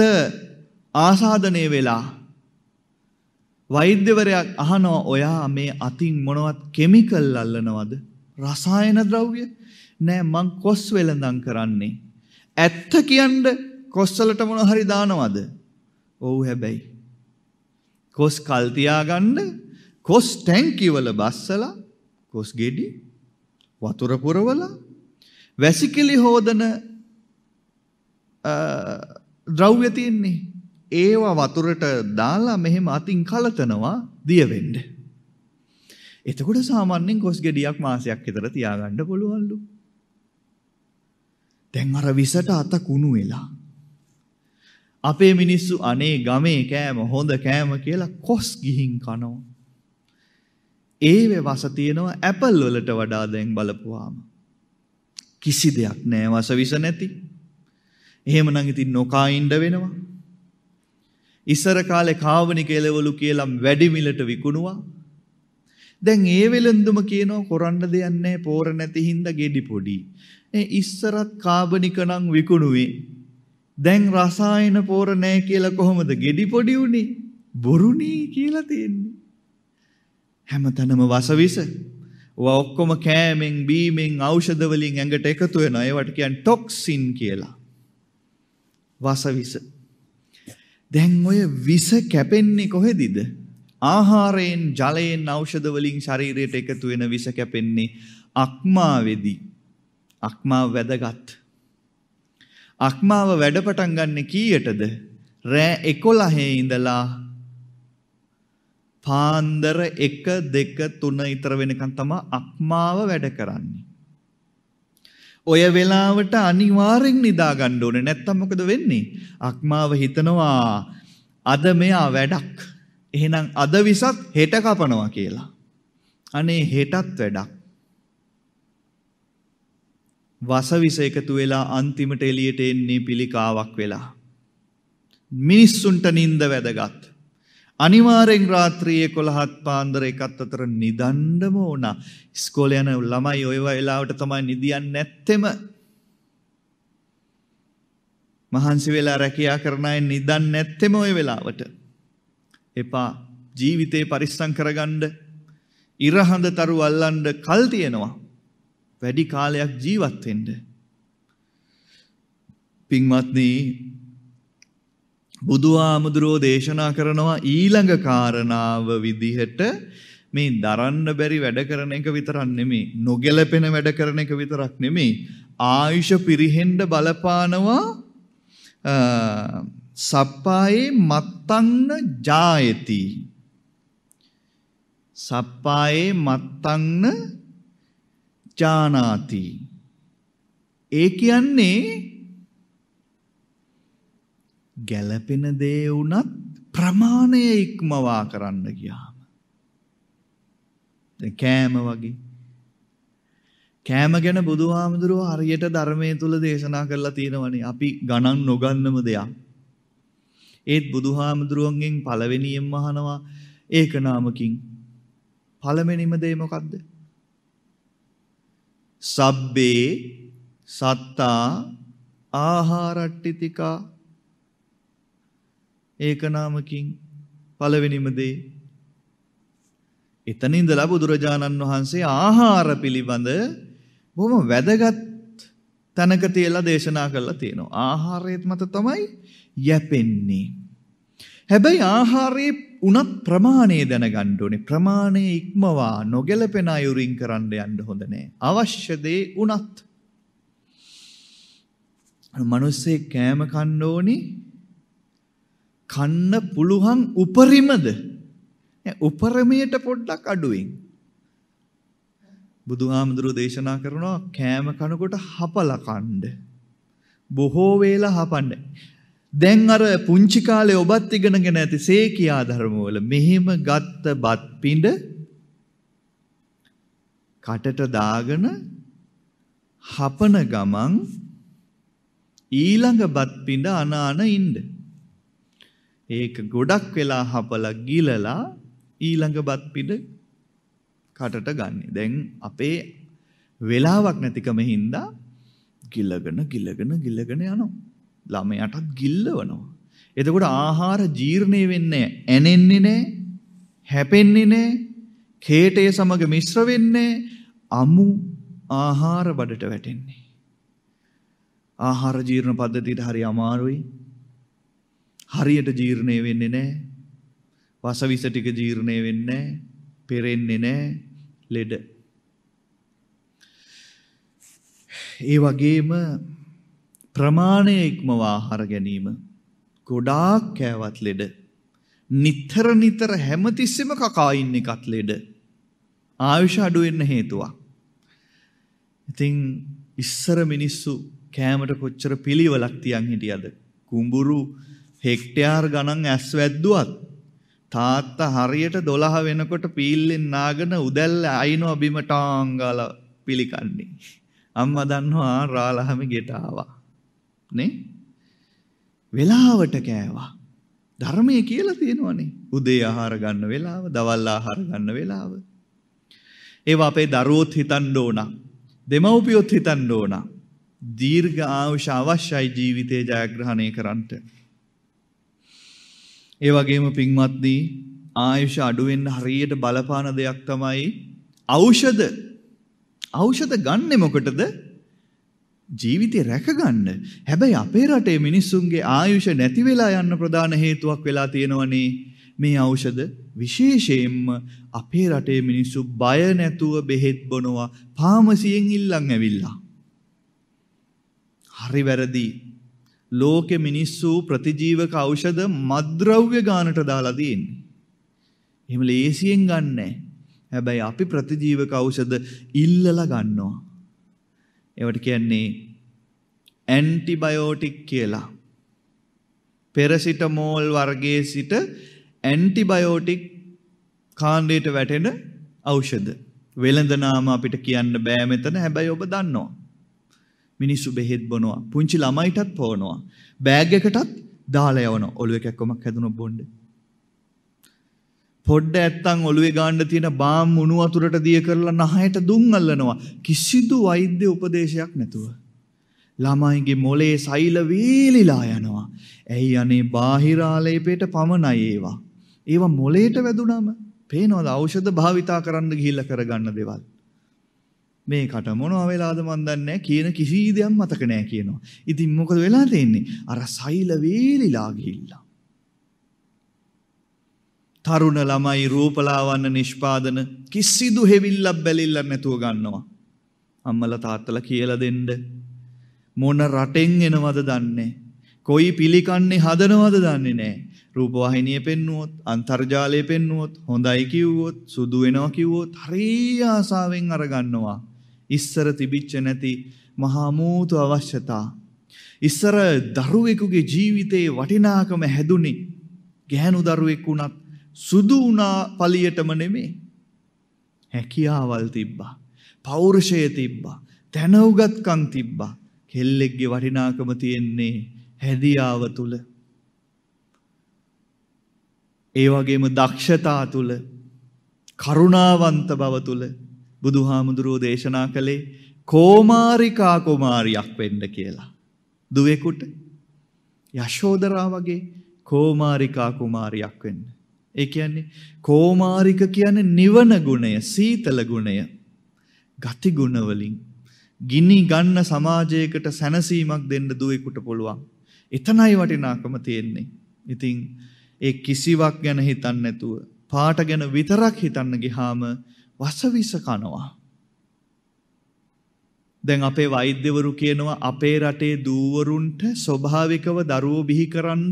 ආසාදනය වෙලා වෛද්‍යවරයක් අහනවා ඔයා මේ අතින් මොනවත් කෙමිකල් අල්ලනවද? රසායන ද්‍රව්‍ය? නෑ මං කොස් වෙලඳන් කරන්නේ. ඇත්ත කියන්න කොස්සලට මොන හරි දානවද? ඔව් හැබැයි. කොස් කල් තියාගන්න කොස් ටැංකිවල බස්සලා කොස් ගෙඩි වතුර පුරවලා වැසිකිලි හෝදන ද්‍රව්‍ය තියෙන්නේ ඒවා වතුරට දාලා මෙහෙම අතින් කලතනවා දිය වෙන්න. එතකොට සාමාන්‍යයෙන් කොස් ගෙඩියක් මාසයක් විතර තියාගන්න පුළුවන්ලු. දැන් අර විසට අත කුණු වෙලා. අපේ මිනිස්සු අනේ ගමේ කෑම හොඳ කෑම කියලා කොස් ගිහින් කනවා. ඒවේ වස තියෙනවා ඇපල් වලට වඩා දැන් බලපුවාම. කිසි දෙයක් නෑ වස විස නැති. එහෙම නම් ඉතින් නොකා ඉන්න වෙනවා. ඉස්සර කාලේ කාවණික එළවලු කියලා වැඩි මිලට විකුණුවා. දැන් ඒ වෙලඳුම කියනවා කොරන්න දෙයක් නැහැ පෝර නැති හින්දා ගෙඩි පොඩි. ඒ ඉස්සරත් කාබනික නම් විකුණුවේ. දැන් රසායන පෝර නැහැ කියලා කොහොමද ගෙඩි පොඩි උනේ? බොරුනේ කියලා තියෙන්නේ. හැමතැනම වසවිස. ඔවා ඔක්කොම කෑමෙන් බීමෙන් ඖෂධ වලින් ඇඟට එකතු වෙනවා. ඒවට කියන්නේ ටොක්සින් කියලා. වසවිස. දැන් ඔය විස කැපෙන්නේ කොහෙදිද? ආහාරයෙන්, ජලයෙන්, ඖෂධ වලින් ශරීරයට එකතු වෙන විස කැපෙන්නේ අක්මාවේදී. අක්මාව වැදගත්. අක්මාව වැඩ පටන් ගන්න කීයටද? රෑ 11 ඉඳලා පාන්දර 1 2 3 ඉතර වෙනකන් තමයි අක්මාව වැඩ කරන්නේ. ඔය වෙලාවට අනිවාර්යෙන් නිදා ගන්න ඕනේ නැත්තම් මොකද වෙන්නේ? අක්මාව හිතනවා අද මෙයා වැඩක්. එහෙනම් අද විසත් හෙට කපනවා කියලා. අනේ හෙටත් වැඩක්. වසවිස එකතු වෙලා අන්තිමට එළියට එන්නේ පිළිකාවක් වෙලා. මිනිස්සුන්ට නිින්ද වැදගත්. අනිවාරෙන් රාත්‍රියයේ කොළහත් පාන්දර එකත් අතර නිදන්ඩම ඕන ස්කෝල යන ළමයි ඔය වෙලාවට තමයි නිදියන් නැත්තෙම මහන්සි වෙලා රැකයා කරණය නිදන් නැත්තෙම ඔය වෙලාවට එපා ජීවිතේ පරිස්සං කරගණ්ඩ ඉරහඳ තරු අල්ලන්ඩ කල් තියෙනවා වැඩි කාලයක් ජීවත්වෙන්ඩ පින්වත්නී බුදුහාමුදුරෝ දේශනා කරනවා ඊළඟ කාරණාව විදිහට මේ දරන්න බැරි වැඩ කරන එක විතරක් නෙමෙයි නොගැලපෙන වැඩ කරන එක විතරක් නෙමෙයි ආයුෂ පිරිහෙන්න බලපානවා සප්පායේ මත්තන්න ජායති සප්පායේ මත්තන්න ජානාති ඒ කියන්නේ ගැළපෙන දේ වුණත් ප්‍රමාණය ඉක්මවා කරන්න ගියාම දැන් කෑම වගේ කෑම ගැන බුදුහාමුදුරුව හරියට ධර්මයේ තුල දේශනා කරලා තියෙනවනේ අපි ගණන් නොගන්නම දෙයක් ඒත් බුදුහාමුදුරුවන්ගෙන් පළවෙනියෙන්ම අහනවා ඒක නාමකින් පළවෙනිම දේ මොකද්ද සබ්බේ සත්තා ආහාරට්ටිතිකා ඒකනාමකින් පළවෙනිමදේ. එතනින්දලා බුදුරජාණන් වහන්සේ ආහාර පිළිබඳ බොහොම වැදගත් තැනක තියලා දේශනා කරලා තියෙනවා. ආහාරයත් මත තමයි යැපෙන්නේ. හැබැයි ආහාරයේ උනත් ප්‍රමාණය දැනගන්න ඕනේ. ප්‍රමාණය ඉක්මවා නොගැලපෙන අයුරින් කරන්න යන්න හොඳ නෑ. අවශ්‍ය දේ උනත් මනුස්සයෙක් කෑම කන්න ඕනේ කන්න පුළුවන් උපරිමද? උපරමයට පොඩ්ඩක් අඩුවෙන්. බුදුහාමුදුරුවෝ දේශනා කරනවා කෑම කනකොට හපලා කන්න. බොහෝ වේලා හපන්න. දැන් අර පුංචි කාලේ ඔබත් ඉගෙනගෙන ඇති සේකියා ධර්මවල මෙහෙම ගත්ත බත් පිඬ කටට දාගෙන හපන ගමන් ඊළඟ බත් පිඬ අනාන ඉන්න. ඒක ගොඩක් වෙලා හපලා ගිලලා ඊළඟ බත් පිඩ කටට ගන්න. දැන් අපේ වෙලාවක් නැතිකම හින්දා ගිලගෙන ගිලගෙන ගිලගෙන යනවා. ළමයටත් ගිල්ලවනවා. එතකොට ආහාර ජීර්ණය වෙන්නේ ඇනෙන්නේ නෑ, හැපෙන්නේ නෑ, කේටය සමග මිශ්‍ර වෙන්නේ අමු ආහාර බඩට වැටෙන්නේ. ආහාර ජීර්ණ පද්ධතියට හරි අමාරුයි. හරියට ජීර්ණය වෙන්නේ නෑ. වසවිස ටික ජීර්ණය වෙන්නේ පෙරෙන්නේ නෑ ලෙඩ. ඒ වගේම ප්‍රමාණය ඉක්මවා ආහාර ගැනීම ගොඩාක් කෑවත් ලෙඩ. නිතර නිතර හැමතිස්සෙම කකා ඉන්න එකත් ලෙඩ. ආයුෂ අඩු වෙන්න හේතුවක්. ඉතින් ඉස්සර මිනිස්සු කෑමට කොච්චර පිළිවෙලක් තියන් හිටියද? කුඹුරු හෙක්ටයාර් ගණන් ඇස් වැද්දුවත් තාත්තා හරියට 12 වෙනකොට පීල්ලෙන් නාගෙන උදැල්ල අයින්ව බිම ටාංගාලා පිළිකන්නේ. අම්මා දන්නවා රාලහම ගෙට ආවා. නේ? වෙලාවට කෑවා. ධර්මයේ කියලා තියෙනවනේ. උදේ ආහාර ගන්න වෙලාව, දවල් ආහාර ගන්න වෙලාව. ඒවා අපේ දරුවොත් හිතන්න ඕන. දෙමව්පියොත් හිතන්න ඕන. දීර්ඝ ආයුෂ අවශ්‍යයි ජීවිතේ ජයග්‍රහණය කරන්නට. ඒ වගේම පින්වත්නි ආයුෂ අඩු වෙන්න හරියට බලපාන දෙයක් තමයි ඖෂධ. ඖෂධ ගන්නෙ මොකටද? ජීවිතේ රැකගන්න. හැබැයි අපේ රටේ මිනිස්සුන්ගේ ආයුෂ නැති වෙලා යන්න ප්‍රධාන හේතුවක් වෙලා තියෙනවනේ මේ ඖෂධ. විශේෂයෙන්ම අපේ රටේ මිනිස්සු බය නැතුව බෙහෙත් බොනවා, ෆාමසියෙන් ඉල්ලන් ඇවිල්ලා. හරි වැරදි ලෝකෙ මිනිස්සු ප්‍රතිජීවක ඖෂධ මද්ද්‍රව්‍ය ගානට දාලා තියෙන්නේ. එහෙම ලේසියෙන් ගන්නෑ. හැබැයි අපි ප්‍රතිජීවක ඖෂධ ඉල්ලලා ගන්නවා. ඒවට කියන්නේ ඇන්ටිබයෝටික් කියලා. පෙරසිටමෝල් වර්ගයේ සිට ඇන්ටිබයෝටික් කාණ්ඩයට වැටෙන ඖෂධ. වෙළඳ නාම අපිට කියන්න බෑ මෙතන හැබැයි ඔබ දන්නවා. මිනිස්සු බෙහෙත් බොනවා. පුංචි ළමයිටත් පොවනවා. බෑග් එකටත් දාලා යවනවා. ඔළුවේ කැක්කමක් හැදුනොත් බොන්න. පොඩ්ඩ ඇත්තන් ඔළුවේ ගාන්න තියෙන බාම් උණු වතුරට දිය කරලා නහයට දුම් අල්ලනවා. කිසිදු වෛද්‍ය උපදේශයක් නැතුව. ළමයිගේ මොලේ සෛල වීලිලා යනවා. ඇයි අනේ බාහිර ආලේපයට පමණයි ඒවා. ඒවා මොලේට වැදුනම පේනවද ඖෂධ භාවිතා කරන්න ගිහිල්ලා කරගන්න දේවල්. මේකට මොනවා වෙලාද මන් දන්නේ කියන කිසි දෙයක් මතක නැහැ කියනවා. ඉතින් මොකද වෙලා තියෙන්නේ? අර සෛල වේලිලා ගිහිල්ලා. තරුණ ළමයි රූපලාවන්‍ය නිෂ්පාදන කිසිදු හෙවිල්ලක් බැලිල්ලක් නැතුව ගන්නවා. අම්මලා තාත්තලා කියලා දෙන්න. මොන රටෙන් එනවද දන්නේ කොයි පිළිකන්නේ හදනවද දන්නේ නැහැ. රූපවාහිනිය පෙන්නුවොත් අන්තර්ජාලය පෙන්නුවොත් හොඳයි කිව්වොත් සුදු වෙනවා කිව්වොත් හරි ආසාවෙන් අරගන්නවා ඉස්සර තිබිච්ච නැති මහාමූතු අවශ්‍යතා. ඉස්සර දරුවෙකුගේ ජීවිතයේ වටිනාකම හැදුනේ ගැහැනු දරුවෙක් වුණත් සුදු වුණා පලියටම නෙමේ. හැකියාවල් තිබ්බා. පෞරුෂය තිබ්බා. තැනවගත්කම් තිබ්බා. කෙල්ලෙක්ගේ වටිනාකම තියෙන්නේ හැදියාව තුල. ඒ වගේම දක්ෂතා තුල කරුණාවන්ත බව තුල බුදුහාමුදුරුවෝ දේශනා කළේ කෝමාරිකා කුමාරියක් වෙන්න කියලා. දුවෙකුට යශෝදරා වගේ කෝමාරිකා කුමාරියක් වෙන්න. ඒ කියන්නේ කෝමාරික කියන්නේ නිවන ගුණය, සීතල ගුණය, ගති ගුණ වලින් ගිනි ගන්න සමාජයකට සැනසීමක් දෙන්න දුවෙකුට පුළුවන්. එතනයි වටිනාකම තියෙන්නේ. ඉතින් ඒ කිසිවක් ගැන හිතන්නේ නැතුව පාට ගැන විතරක් හිතන්න ගියාම වසවිස කනවා. දැන් අපේ වෛද්‍යවරු කියනවා අපේ රටේ දූවරුන්ට ස්වභාවිකව දරුවෝ බිහි කරන්න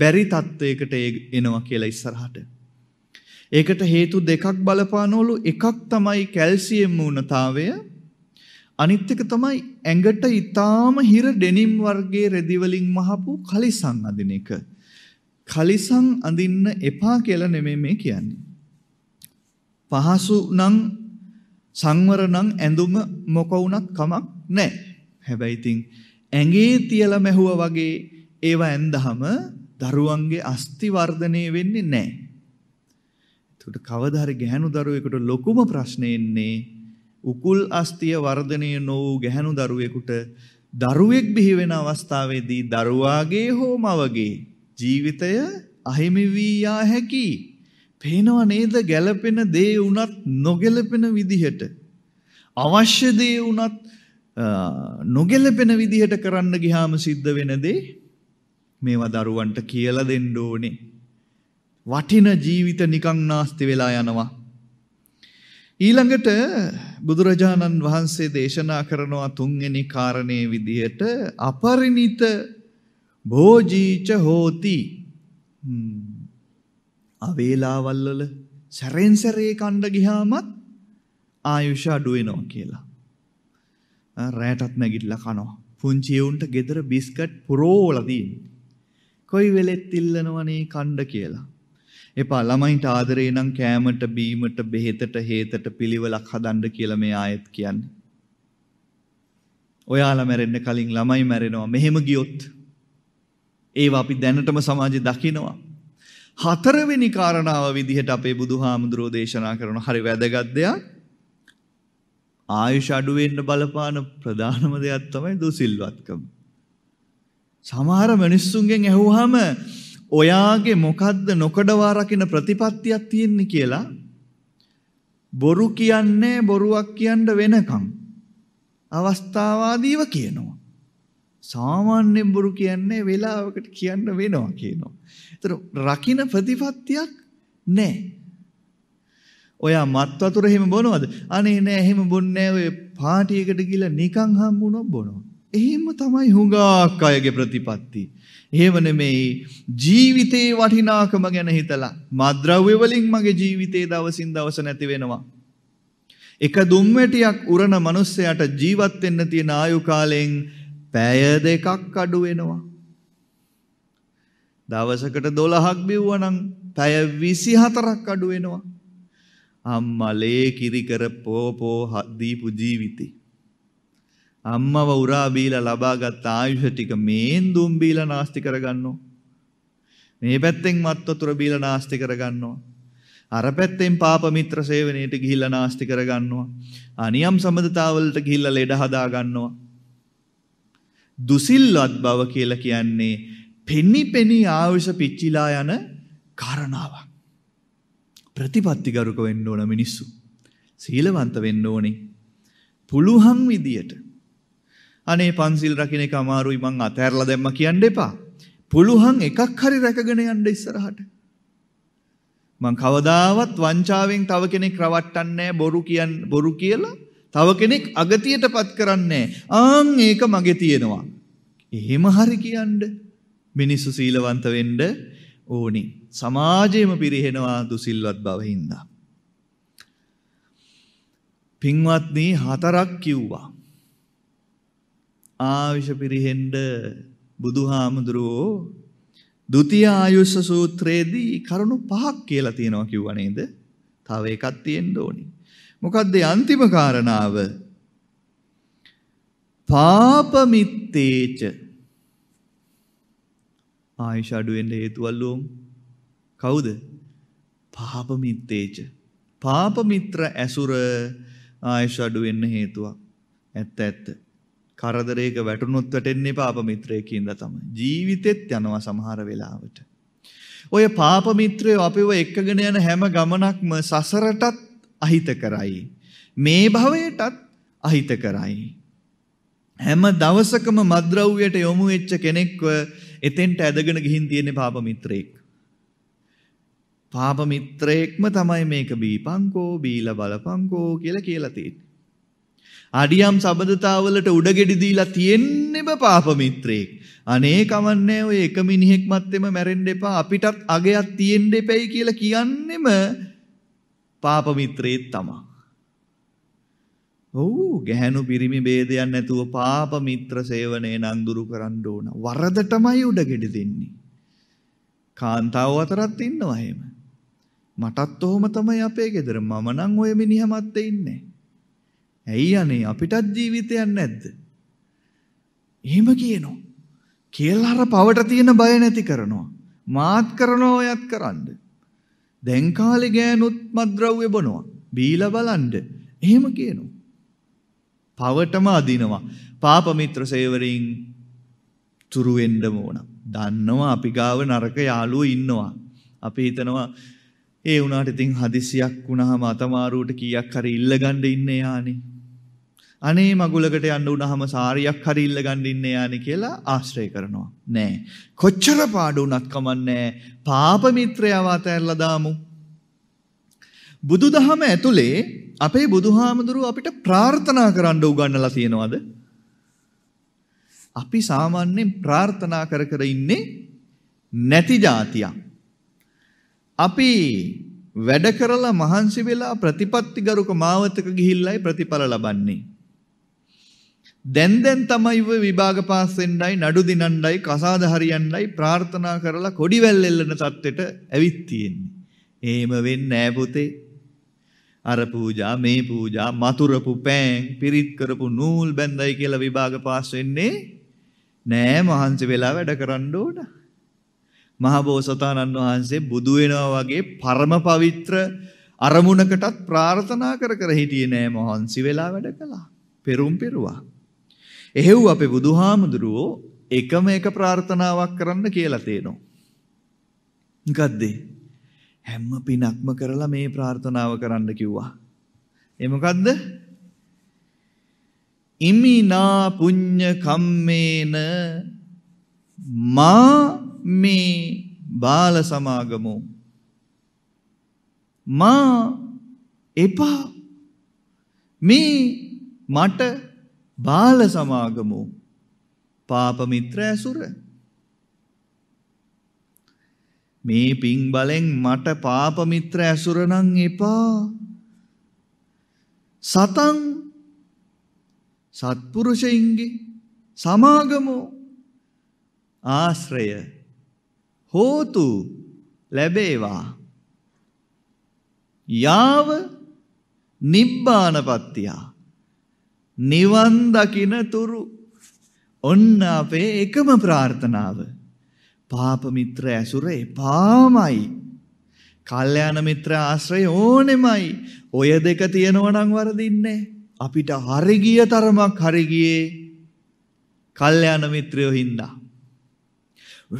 බැරි තත්ත්වයකට එනවා කියලා ඉස්සරහට. ඒකට හේතු දෙකක් බලපානවලු එකක් තමයි කැල්සියම් වුණතාවය අනිත් එක තමයි ඇඟට ඊටාම හිර ඩෙනිම් වර්ගයේ රෙදි වලින් මහපු කලිසම් අඳින එක. කලිසම් අඳින්න එපා කියලා නෙමෙයි මේ කියන්නේ. පහසු නම් සංවර නම් ඇඳුම මොක වුණත් කමක් නැහැ. හැබැයි ඉතින් ඇඟේ තියලා මැහුවා වගේ ඒව ඇඳහම දරුවන්ගේ අස්ති වර්ධනය වෙන්නේ නැහැ. එතකොට කවදා හරි ගැහණු දරුවෙකුට ලොකුම ප්‍රශ්නේ එන්නේ උකුල් අස්තිය වර්ධනය නොවූ ගැහණු දරුවෙකුට දරුවෙක් බිහි වෙන අවස්ථාවේදී දරුවාගේ හෝ මවගේ ජීවිතය අහිමි වී යා හැකියි. පේනව නේද ගැලපෙන දේ වුණත් නොගැලපෙන විදිහට අවශ්‍ය දේ වුණත් නොගැලපෙන විදිහට කරන්න ගියාම සිද්ධ වෙන දේ මේවා දරුවන්ට කියලා දෙන්න ඕනේ. වටින ජීවිත නිකං නාස්ති වෙලා යනවා. ඊළඟට බුදුරජාණන් වහන්සේ දේශනා කරනවා තුන්වෙනි කාරණේ විදිහට අපරිණිත භෝජීච හෝති. හ්ම් අවේලාවල් වල සැරෙන් සැරේ කණ්ඩ ගියාමත් ආයුෂ අඩු වෙනවා කියලා. රෑටත් නැගිටලා කනවා. පුංචි උන්ට ගෙදර බිස්කට් පුරෝවලා තියෙන්නේ. කොයි වෙලෙත් ඉල්ලනවනේ කණ්ඩ කියලා. එපා ළමයින්ට ආදරේ නම් කෑමට බීමට බෙහෙතට හේතට පිළිවෙලක් හදන්න කියලා මේ ආයෙත් කියන්නේ. ඔයාලා මැරෙන්න කලින් ළමයි මැරෙනවා මෙහෙම ගියොත් ඒවා අපි දැනටම සමාජේ දකිනවා. හතරවෙනි කාරණාව විදිහට අපේ බුදුහාමුදුරෝ දේශනා කරන හරි වැදගත් දෙයක්. ආයුෂ අඩු වෙන්න බලපාන ප්‍රධානම දෙයක් තමයි දුසිල්වත්කම. සමහර මිනිස්සුන්ගෙන් ඇහුවාම ඔයාගේ මොකද්ද නොකඩවා රකින්න ප්‍රතිපත්තියක් තියෙන්නේ කියලා බොරු කියන්නේ බොරුවක් කියන්න වෙනකම් අවස්ථාවාදීව කියනවා. සාමාන්‍යයෙන් බොරු කියන්නේ වේලාවකට කියන්න වෙනවා කියනවා. ඒතර රකින්න ප්‍රතිපත්තියක් නැහැ. ඔයා මත් වතුර එහෙම බොනවද? අනේ නෑ එහෙම බොන්නේ නෑ ඔය පාටියකට ගිහලා නිකන් හම්බුනොත් බොනවා. එහෙම තමයි හුඟක් අයගේ ප්‍රතිපත්ති. එහෙම නෙමෙයි ජීවිතේ වටිනාකම ගැන හිතලා මද්ද්‍රව්‍ය වලින් මගේ ජීවිතේ දවසින් දවස නැති වෙනවා. එක දුම්වැටියක් උරන මිනිස්සයාට ජීවත් වෙන්න තියෙන ආයු කාලයෙන් පැය දෙකක් අඩු වෙනවා. දවසකට 12ක් බිව්වනම් පැය 24ක් අඩු වෙනවා. අම්මා ලේ කිරි කර පෝපෝ දීපු ජීවිතේ. අම්මව උරා බීලා ලබාගත් ආයුෂ ටික මේන් දුම් බීලා නාස්ති කරගන්නවා. මේ පැත්තෙන් මත් වතුර බීලා නාස්ති කරගන්නවා. අර පැත්තෙන් පාප මිත්‍ර සේවනයට ගිහිල්ලා නාස්ති කරගන්නවා. අනියම් සම්බන්ධතාවලට ගිහිල්ලා ලෙඩ හදා ගන්නවා. දුසිල්වත් බව කියලා කියන්නේ පෙනි පෙනී ආවුෂ පිච්චිලා යන කාරණාවක්. ප්‍රතිපත්තිගරුක වෙන්න ඕන මිනිස්සු. සීලවන්ත වෙන්න ඕනේ. පුළුවන් විදියට. අනේ පන්සිල් රකින්න එක අමාරුයි මං අතහැරලා දැම්ම කියන්න එපා. පුළුවන් එකක් හරි රැකගෙන යන්න ඉස්සරහට. මං කවදාවත් වංචාවෙන් තව කෙනෙක් රවට්ටන්නේ බොරු කියන් බොරු කියලා තව කෙනෙක් අගතියටපත් කරන්නේ ආන් ඒක මගේ තියෙනවා. එහෙම හරි කියන්නේ මිනිස්සු සීලවන්ත වෙන්න ඕනි. සමාජයම පිරිහෙනවා දුසිල්වත් බව හින්දා. පින්වත්නි හතරක් කිව්වා. ආවිෂ පිරිහෙන්න බුදුහාමුදුරුවෝ ဒုတိ ය ආයුෂ සූත්‍රයේදී කරුණු පහක් කියලා තියෙනවා කිව්වා නේද? තව එකක් තියෙන්න ඕනි. මොකද්ද අන්තිම කාරණාව? පාපමිත්තේච ආයුෂ අඩුවෙන්ට හේතුවල්ලුවම් කවුද පාපමිත්තේච. පාපමිත්‍ර ඇසුර ආයුෂ අඩුවෙන්න හේතුවක් ඇත්ත ඇත්ත. කරදරේක වැටුණොත් වැටෙන්නේ පාපමිත්‍රයකින්ද තම. ජීවිතෙත් යනවා සමහර වෙලාවට. ඔය පාපමිත්‍රය අපිව එක්කගෙන යන හැම ගමනක්ම සසරටත් අහිත කරයි. මේ භවයටත් අහිත කරයි. හැම දවසකම මද්‍රව්‍යයට යොමු වෙච්ච කෙනෙක්ව එතෙන්ට ඇදගෙන ගිහින් තියෙන පාප මිත්‍රයෙක්. පාප මිත්‍රයෙක්ම තමයි මේක බීපංකෝ බීලා බලපංකෝ කියලා කියලා තියෙන්නේ. අඩියම් සබඳතාවලට උඩගෙඩි දීලා තියෙන්නේම පාප මිත්‍රයෙක්. අනේ කවන්නේ ඔය එක මිනිහෙක්වත් එම මැරෙන්න එපා අපිටත් අගයක් තියෙන්න එපයි කියලා කියන්නෙම පාප මිත්‍රයෙක් තමයි. ඔව් ගැහණු පිරිමි ભેදයක් නැතුව පාප මිත්‍ර සේවනයේ නම් දුරු කරන්න ඕන. වරදටමයි උඩ ගෙඩි දෙන්නේ. කාන්තාව අතරත් ඉන්නවා එහෙම. මටත් ඔහොම තමයි අපේ ගෙදර. මම නම් ওই මිනිහමත් ඉන්නේ. ඇයි අනේ අපිටත් ජීවිතයක් නැද්ද? එහෙම කියනවා. කියලා අර පවට තියෙන බය නැති කරනවා. මාත් කරනවා ඔයත් කරන්න. දැන් කාලේ ගෑනුත් මද්ද්‍රව්‍ය බොනවා. බීලා බලන්න. එහෙම කියනවා. පවටම අදිනවා. පාප මිත්‍ර සේවරීන් තුරු වෙන්න ඕන. දන්නවා අපි ගාව නරක යාළුවෝ ඉන්නවා. අපි හිතනවා ඒ වුණාට ඉතින් හදිසියක් වුණාම අතමාරුවට කීයක් හරි ඉල්ලගන්න ඉන්නේ යානේ. අනේ මගුලකට යන්න වුණාම සාරියක් හරි ඉල්ලගන්න ඉන්නේ යානේ කියලා ආශ්‍රය කරනවා. නෑ. කොච්චර පාඩු වුණත් කමන්නේ පාප මිත්‍රයව අතහැරලා දාමු. බුදුදහම ඇතුලේ අපේ බුදුහාමුදුරුව අපිට ප්‍රාර්ථනා කරන්න උගන්වලා තියෙනවද? අපි සාමාන්‍යයෙන් ප්‍රාර්ථනා කර කර ඉන්නේ නැති જાතියක්. අපි වැඩ කරලා මහන්සි වෙලා ප්‍රතිපත්තිගරුක මාවතක ගිහිල්ලයි ප්‍රතිඵල ලබන්නේ. දැන් දැන් තමයි ඔය විභාග පාස් වෙන්නයි නඩු දිනන්නයි කසාද හරියන්නයි ප්‍රාර්ථනා කරලා කොඩි වැල් එල්ලන තත්ත්වෙට ඇවිත් තියෙන්නේ. එහෙම වෙන්නේ නෑ පුතේ. අර පූජා මේ පූජා මතුරපු පෑන් පිරිත් කරපු නූල් බැඳයි කියලා විභාග පාස් වෙන්නේ නෑ මහන්සි වෙලා වැඩ කරන්න ඕන. මහබෝසතාණන් වහන්සේ බුදු වෙනවා වගේ පරම පවිත්‍ර අරමුණකටත් ප්‍රාර්ථනා කර කර හිටියේ නෑ මහන්සි වෙලා වැඩ කළා. පෙරුම් පෙරුවා. එහෙව් අපේ බුදුහාමුදුරුවෝ එකම එක ප්‍රාර්ථනාවක් කරන්න කියලා තේනවා. මොකද්ද? හැම පිනක්ම කරලා මේ ප්‍රාර්ථනාව කරන්න කිව්වා. ඒ මොකද්ද? ඉමිනා පුඤ්ඤ කම්මේන මා මේ බාල සමාගමෝ මා එපා මේ මට බාල සමාගමෝ පාප මිත්‍ර ඇසුර මේ පිං බලෙන් මට පාප මිත්‍ර ඇසුර නම් එපා. සතං සත්පුරුෂයින්ගේ සමාගමෝ ආශ්‍රය හෝතු ලැබේවා. යාව නිබ්බානපත්තියා නිවන් දකින තුරු ඔන්න අපේ එකම ප්‍රාර්ථනාව පාප මිත්‍ර ඇසුර එපාමයි. කල්යාණ මිත්‍ර ආශ්‍රය ඕනෙමයි. ඔය දෙක තියෙනවා නම් වරදින්නේ. අපිට හරි ගිය තරමක් හරි ගියේ කල්යාණ මිත්‍රයෝ හින්දා.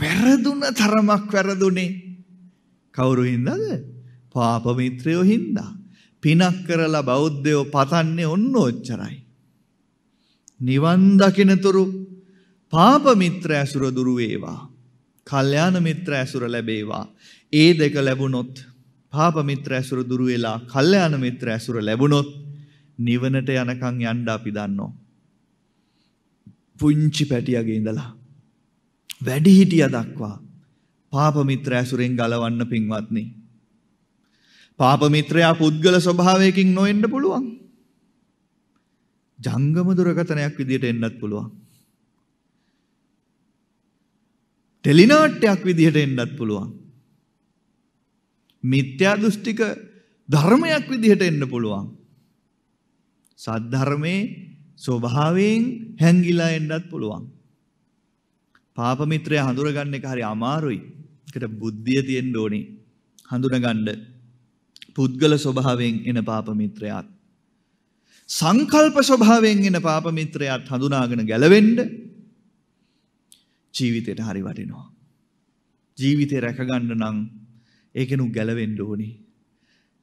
වැරදුන තරමක් වැරදුනේ කවුරු හින්දාද? පාප මිත්‍රයෝ හින්දා. පිනක් කරලා බෞද්ධයෝ පතන්නේ ඔන්න ඔච්චරයි. නිවන් දකිනතුරු පාප මිත්‍ර ඇසුර දුරු වේවා. කල්යාණ මිත්‍ර ඇසුර ලැබේවා. ඒ දෙක ලැබුණොත් පාප මිත්‍ර ඇසුර දුරු වෙලා කල්යාණ මිත්‍ර ඇසුර ලැබුණොත් නිවනට යනකම් යන්න අපි දන්නවා. පුංචි පැටියගේ ඉඳලා වැඩිහිටිය දක්වා පාප මිත්‍ර ඇසුරෙන් ගලවන්න පින්වත්නි. පාප මිත්‍රයා පුද්ගල ස්වභාවයකින් නොවෙන්න පුළුවන්. ජංගම දුරකතනයක් විදියට එන්නත් පුළුවන්. ටෙලිනාට්‍යයක් විදිහට එන්නත් පුළුවන්. මිත්‍යා දෘෂ්ටික ධර්මයක් විදිහට එන්න පුළුවන්. සද්ධර්මයේ ස්වභාවයෙන් හැංගිලා එන්නත් පුළුවන්. පාප මිත්‍රය හඳුරගන්න එක හරි අමාරුයි. ඒකට බුද්ධිය තියෙන්න ඕනේ. හඳුනගන්න පුද්ගල ස්වභාවයෙන් එන පාප මිත්‍රයාත් සංකල්ප ස්වභාවයෙන් එන පාප මිත්‍රයාත් හඳුනාගෙන ගැලවෙන්න ජීවිතයට හරි වටිනවා. ජීවිතය රැකගන්න නම් ඒකෙනු ගැලවෙන්ඩ ඕනි.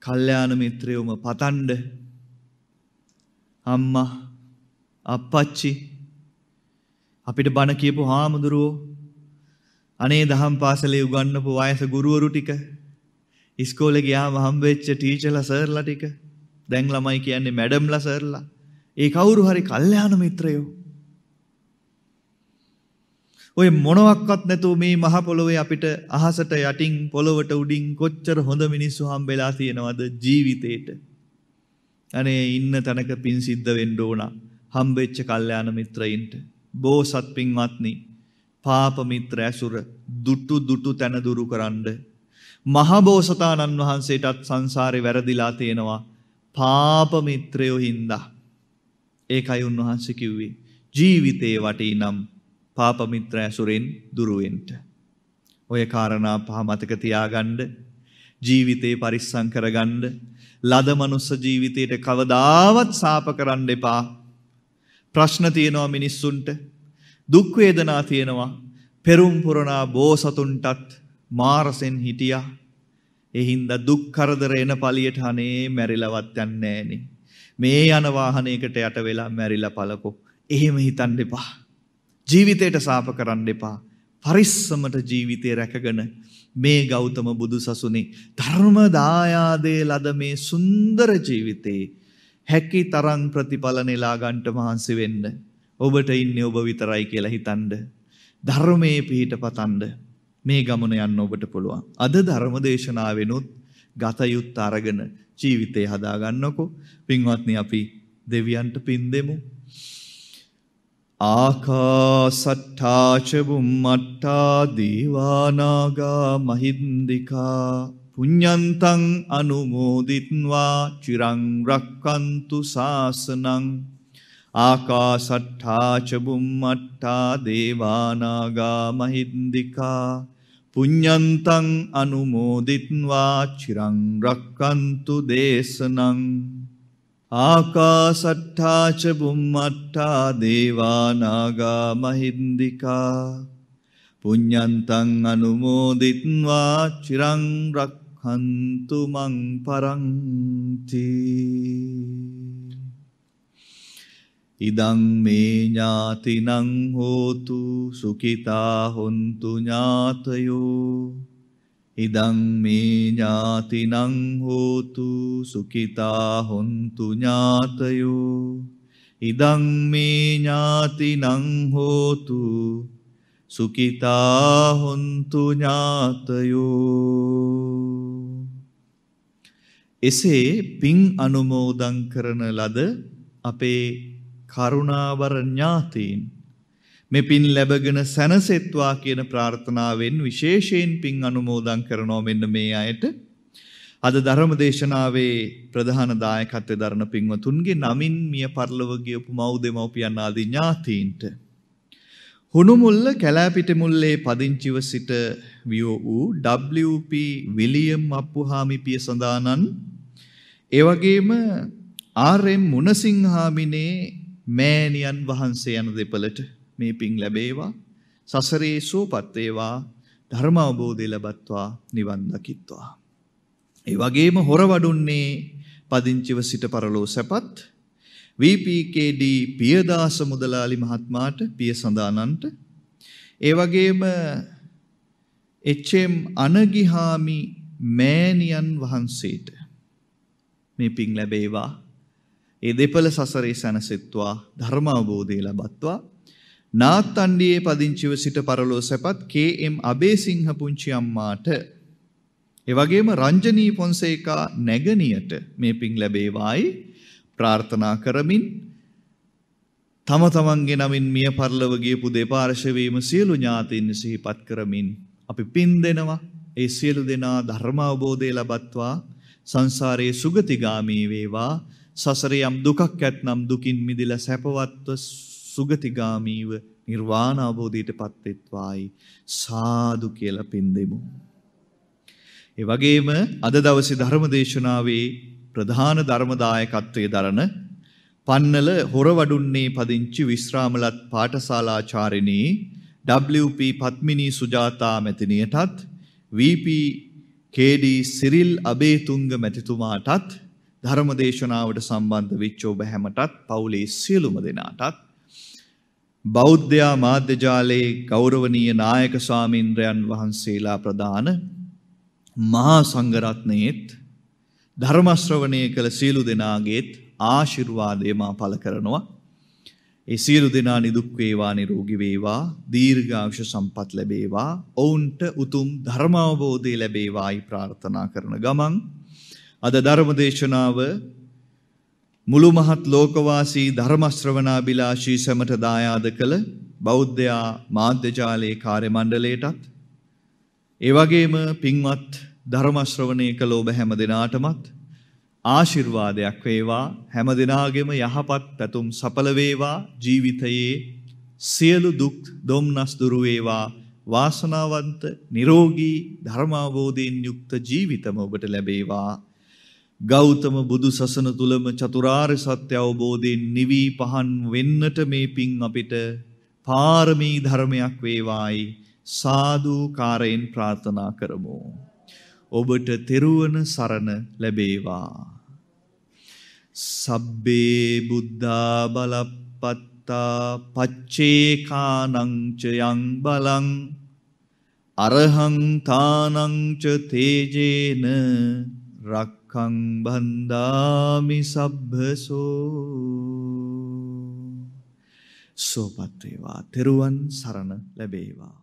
කල්්‍යයාන මිත්‍රයවම පතන්ඩ අම්ම අපපච්චි අපිට බණ කියපු හාමුදුරුවෝ අනේ දහම් පාසලේ උගන්නපු වයස ගුරුවරු ටික ඉස්කෝල ගයාම හම්බවෙච්ච ටීචල සර්ලා ටික දැන් ළමයි කියන්නේ මැඩම් ලසර්ලා ඒ කවුරු හරි කල්්‍යයාන මිත්‍රයෝ ඔය මොනවක්වත් නැතුව මේ මහ පොළොවේ අපිට අහසට යටින් පොළොවට උඩින් කොච්චර හොඳ මිනිස්සු හම්බෙලා තියෙනවද ජීවිතේට. අනේ ඉන්න තැනක පින් සිද්ධ වෙන්න ඕන. හම්බෙච්ච කල්යාණ මිත්‍රයින්ට. බෝසත් පින්වත්නි, පාප මිත්‍ර ඇසුර දුටු දුටු තැන දුරු කරන්න. මහා බෝසතාණන් වහන්සේටත් සංසාරේ වැරදිලා තියෙනවා. පාප මිත්‍රයෝ හින්දා. ඒකයි උන්වහන්සේ කිව්වේ ජීවිතේ වටිනම් පාප මිත්‍ර ඇසුරෙන් දුර වෙන්න. ඔය කාරණා පහ මතක තියාගන්න ජීවිතේ පරිස්සම් කරගන්න ලද මනුස්ස ජීවිතයට කවදාවත් සාප කරන්න එපා. ප්‍රශ්න තියෙනවා මිනිස්සුන්ට දුක් වේදනා තියෙනවා පෙරුම් පුරනා බෝසතුන්ටත් මාරසෙන් හිටියා. ඒ හින්දා දුක් කරදර එන පළියට අනේ මැරිලවත් යන්නේ නැහනේ. මේ යන වාහනයකට යට වෙලා මැරිලා පළකෝ. එහෙම හිතන්න එපා. ජීවිතයට සාප කරන්න එපා. පරිස්සමට ජීවිතය රැකගෙන මේ ගෞතම බුදු සසුනේ ධර්මදායාදේ ලද මේ සුන්දර ජීවිතේ හැකි තරම් ප්‍රතිඵල නෙලා ගන්නට මහන්සි වෙන්න. ඔබට ඉන්නේ ඔබ විතරයි කියලා හිතනද ධර්මයේ පිහිට පතනද මේ ගමන යන්න ඔබට පුළුවන්. අද ධර්ම දේශනාවෙනුත් ගත යුත් අරගෙන ජීවිතේ හදා ගන්නකො. පින්වත්නි අපි දෙවියන්ට පින් දෙමු. ආකාසට්ඨාච බුම්මට්ටා දීවානාගා මහින්దికා පුඤ්ඤන්තං අනුමෝදිත්වා චිරං රක්칸තු සාසනං ආකාසට්ඨාච බුම්මට්ටා දේවානාගා මහින්దికා පුඤ්ඤන්තං අනුමෝදිත්වා චිරං රක්칸තු දේශනං ආකාසට්ඨාච බුම්මට්ඨා දේවානාගා මහින්దికා පුඤ්ඤන්තං අනුමෝදිත්වා චිරං රක්ඛන්තු මං පරන්ති ඉදං මේ ඥාතිනං හෝතු සුඛිතා හොන්තු ඥාතයෝ ඉදං මේ ඥාතිනං හෝතු සුඛිතා හොන්තු ඥාතයෝ ඉදං මේ ඥාතිනං හෝතු සුඛිතා හොන්තු ඥාතයෝ එසේ පින් අනුමෝදන් කරන ලද අපේ කරුණාවර ඥාතීන් මේ පින් ලැබගෙන සැනසෙත්වා කියන ප්‍රාර්ථනාවෙන් විශේෂයෙන් පින් අනුමෝදන් කරනවා මෙන්න මේ අයට. අද ධර්ම දේශනාවේ ප්‍රධාන දායකත්වයේ දරන පින්වතුන්ගේ නමින් මිය පරලොව ගියපු මව් දෙමව්පියන් ආදී ඥාතීන්ට හුණුමුල්ල කැලෑපිට මුල්ලේ පදිංචිව සිට වියෝ වූ WP විලියම් අප්පුහාමි පිය සඳානන් ඒ වගේම RM මුණසිංහාමිනේ මෑණියන් වහන්සේ යන දෙපළට මේ පිං ලැබේවා සසරේ සුවපත් වේවා ධර්ම අවබෝධය ලබත්වා නිවන් දකිත්වා ඒ වගේම හොර වඩුන්නේ පදිංචිව සිට පරලෝ සැපත් VPKD පියදාස මුදලාලි මහත්මයාට පිය සඳානන්ට ඒ වගේම HM අනගිහාමි මෑණියන් වහන්සේට මේ පිං ලැබේවා ඒ දෙපළ සසරේ සැනසෙත්වා ධර්ම අවබෝධය ලබත්වා නාත්තණ්ඩියේ පදිංචිව සිට පරලෝ සැපත් කේ.එම්. අබේසිංහ පුංචි අම්මාට ඒ වගේම රංජනී පොන්සේකා නැගණියට මේ පිං ලැබේවායි ප්‍රාර්ථනා කරමින් තම තමන්ගේ නමින් මිය පරලව ගියපු දෙපාර්ශ්ව වීම සියලු ඥාතීන් සිහිපත් කරමින් අපි පින් දෙනවා ඒ සියලු දෙනා ධර්ම අවබෝධය ලබත්වා සංසාරයේ සුගතිගාමී වේවා සසරේ යම් දුකක් ඇතනම් දුකින් මිදලා සැපවත්ව සුගතිගාමීව නිර්වාණ අවබෝධයට පත්වෙත්වායි සාදු කියලා පින් දෙමු. ඒ වගේම අද දවසේ ධර්ම දේශනාවේ ප්‍රධාන ධර්මදායකත්වයේ දරන පන්නල හොරවඩුන්නේ පදිංචි විශ්‍රාමලත් පාඨශාලාචාරිණී WP පත්මිනී සුජාතා මැතිණියටත් VP KD සිරිල් අබේතුංග මැතිතුමාටත් ධර්මදේශනාවට සම්බන්ධ වෙච්ච ඔබ හැමටත් පවුලේ සියලුම දෙනාටත් බෞද්ධයා මාධ්‍යජාලයේ ගෞරවනීය නායක ස්වාමීන්ද්‍රයන් වහන්සේලා ප්‍රදාන මහා සංඝරත්නයේත් ධර්මශ්‍රවණය කළ සියලු දෙනාගේත් ආශිර්වාදය මා පළ කරනවා. ඒ සියලු දෙනා නිදුක් වේවා නිරෝගී වේවා දීර්ඝායුෂ සම්පත් ලැබේවා ඔවුන්ට උතුම් ධර්ම අවබෝධය ලැබේවායි ප්‍රාර්ථනා කරන ගමන් අද ධර්ම දේශනාව මුළු මහත් ලෝකවාසී ධර්මශ්‍රවනාබිලාශී සැමට දායාද කළ බෞද්ධයා මාධ්‍යජාලයේ කාර්ය මණ්ඩලයටත් ඒවගේම පින්වත් ධර්මශ්‍රවණය කළ ඔබ හැම දෙනාටමත් ආශිර්වාදයක් වේවා හැම දෙනාගෙම යහපත් පැතුම් සඵල වේවා ජීවිතයේ සියලු දුක් දොම්නස් දුරු වේවා වාසනාවන්ත නිරෝගී ධර්මාවබෝධයෙන් යුක්ත ජීවිතම ඔබට ලැබේවා ගෞතම බුදු සසන තුළම චතුරාර් සත්‍ය අවබෝධයෙන් නිවී පහන් වෙන්නට මේ පින් අපිට පාරමී ධර්මයක් වේවායි සාධූකාරයෙන් ප්‍රාථනා කරමු. ඔබට තෙරුවන සරණ ලැබේවා. සබ්බේ බුද්ධා බලපත්තා පච්චේකානංචයං බලං අරහංතානංච තේජේන රක් දුක්කං බන්ධාමි සබ්බසෝ සෝපත් වේවා තෙරුවන් සරණ ලැබේවා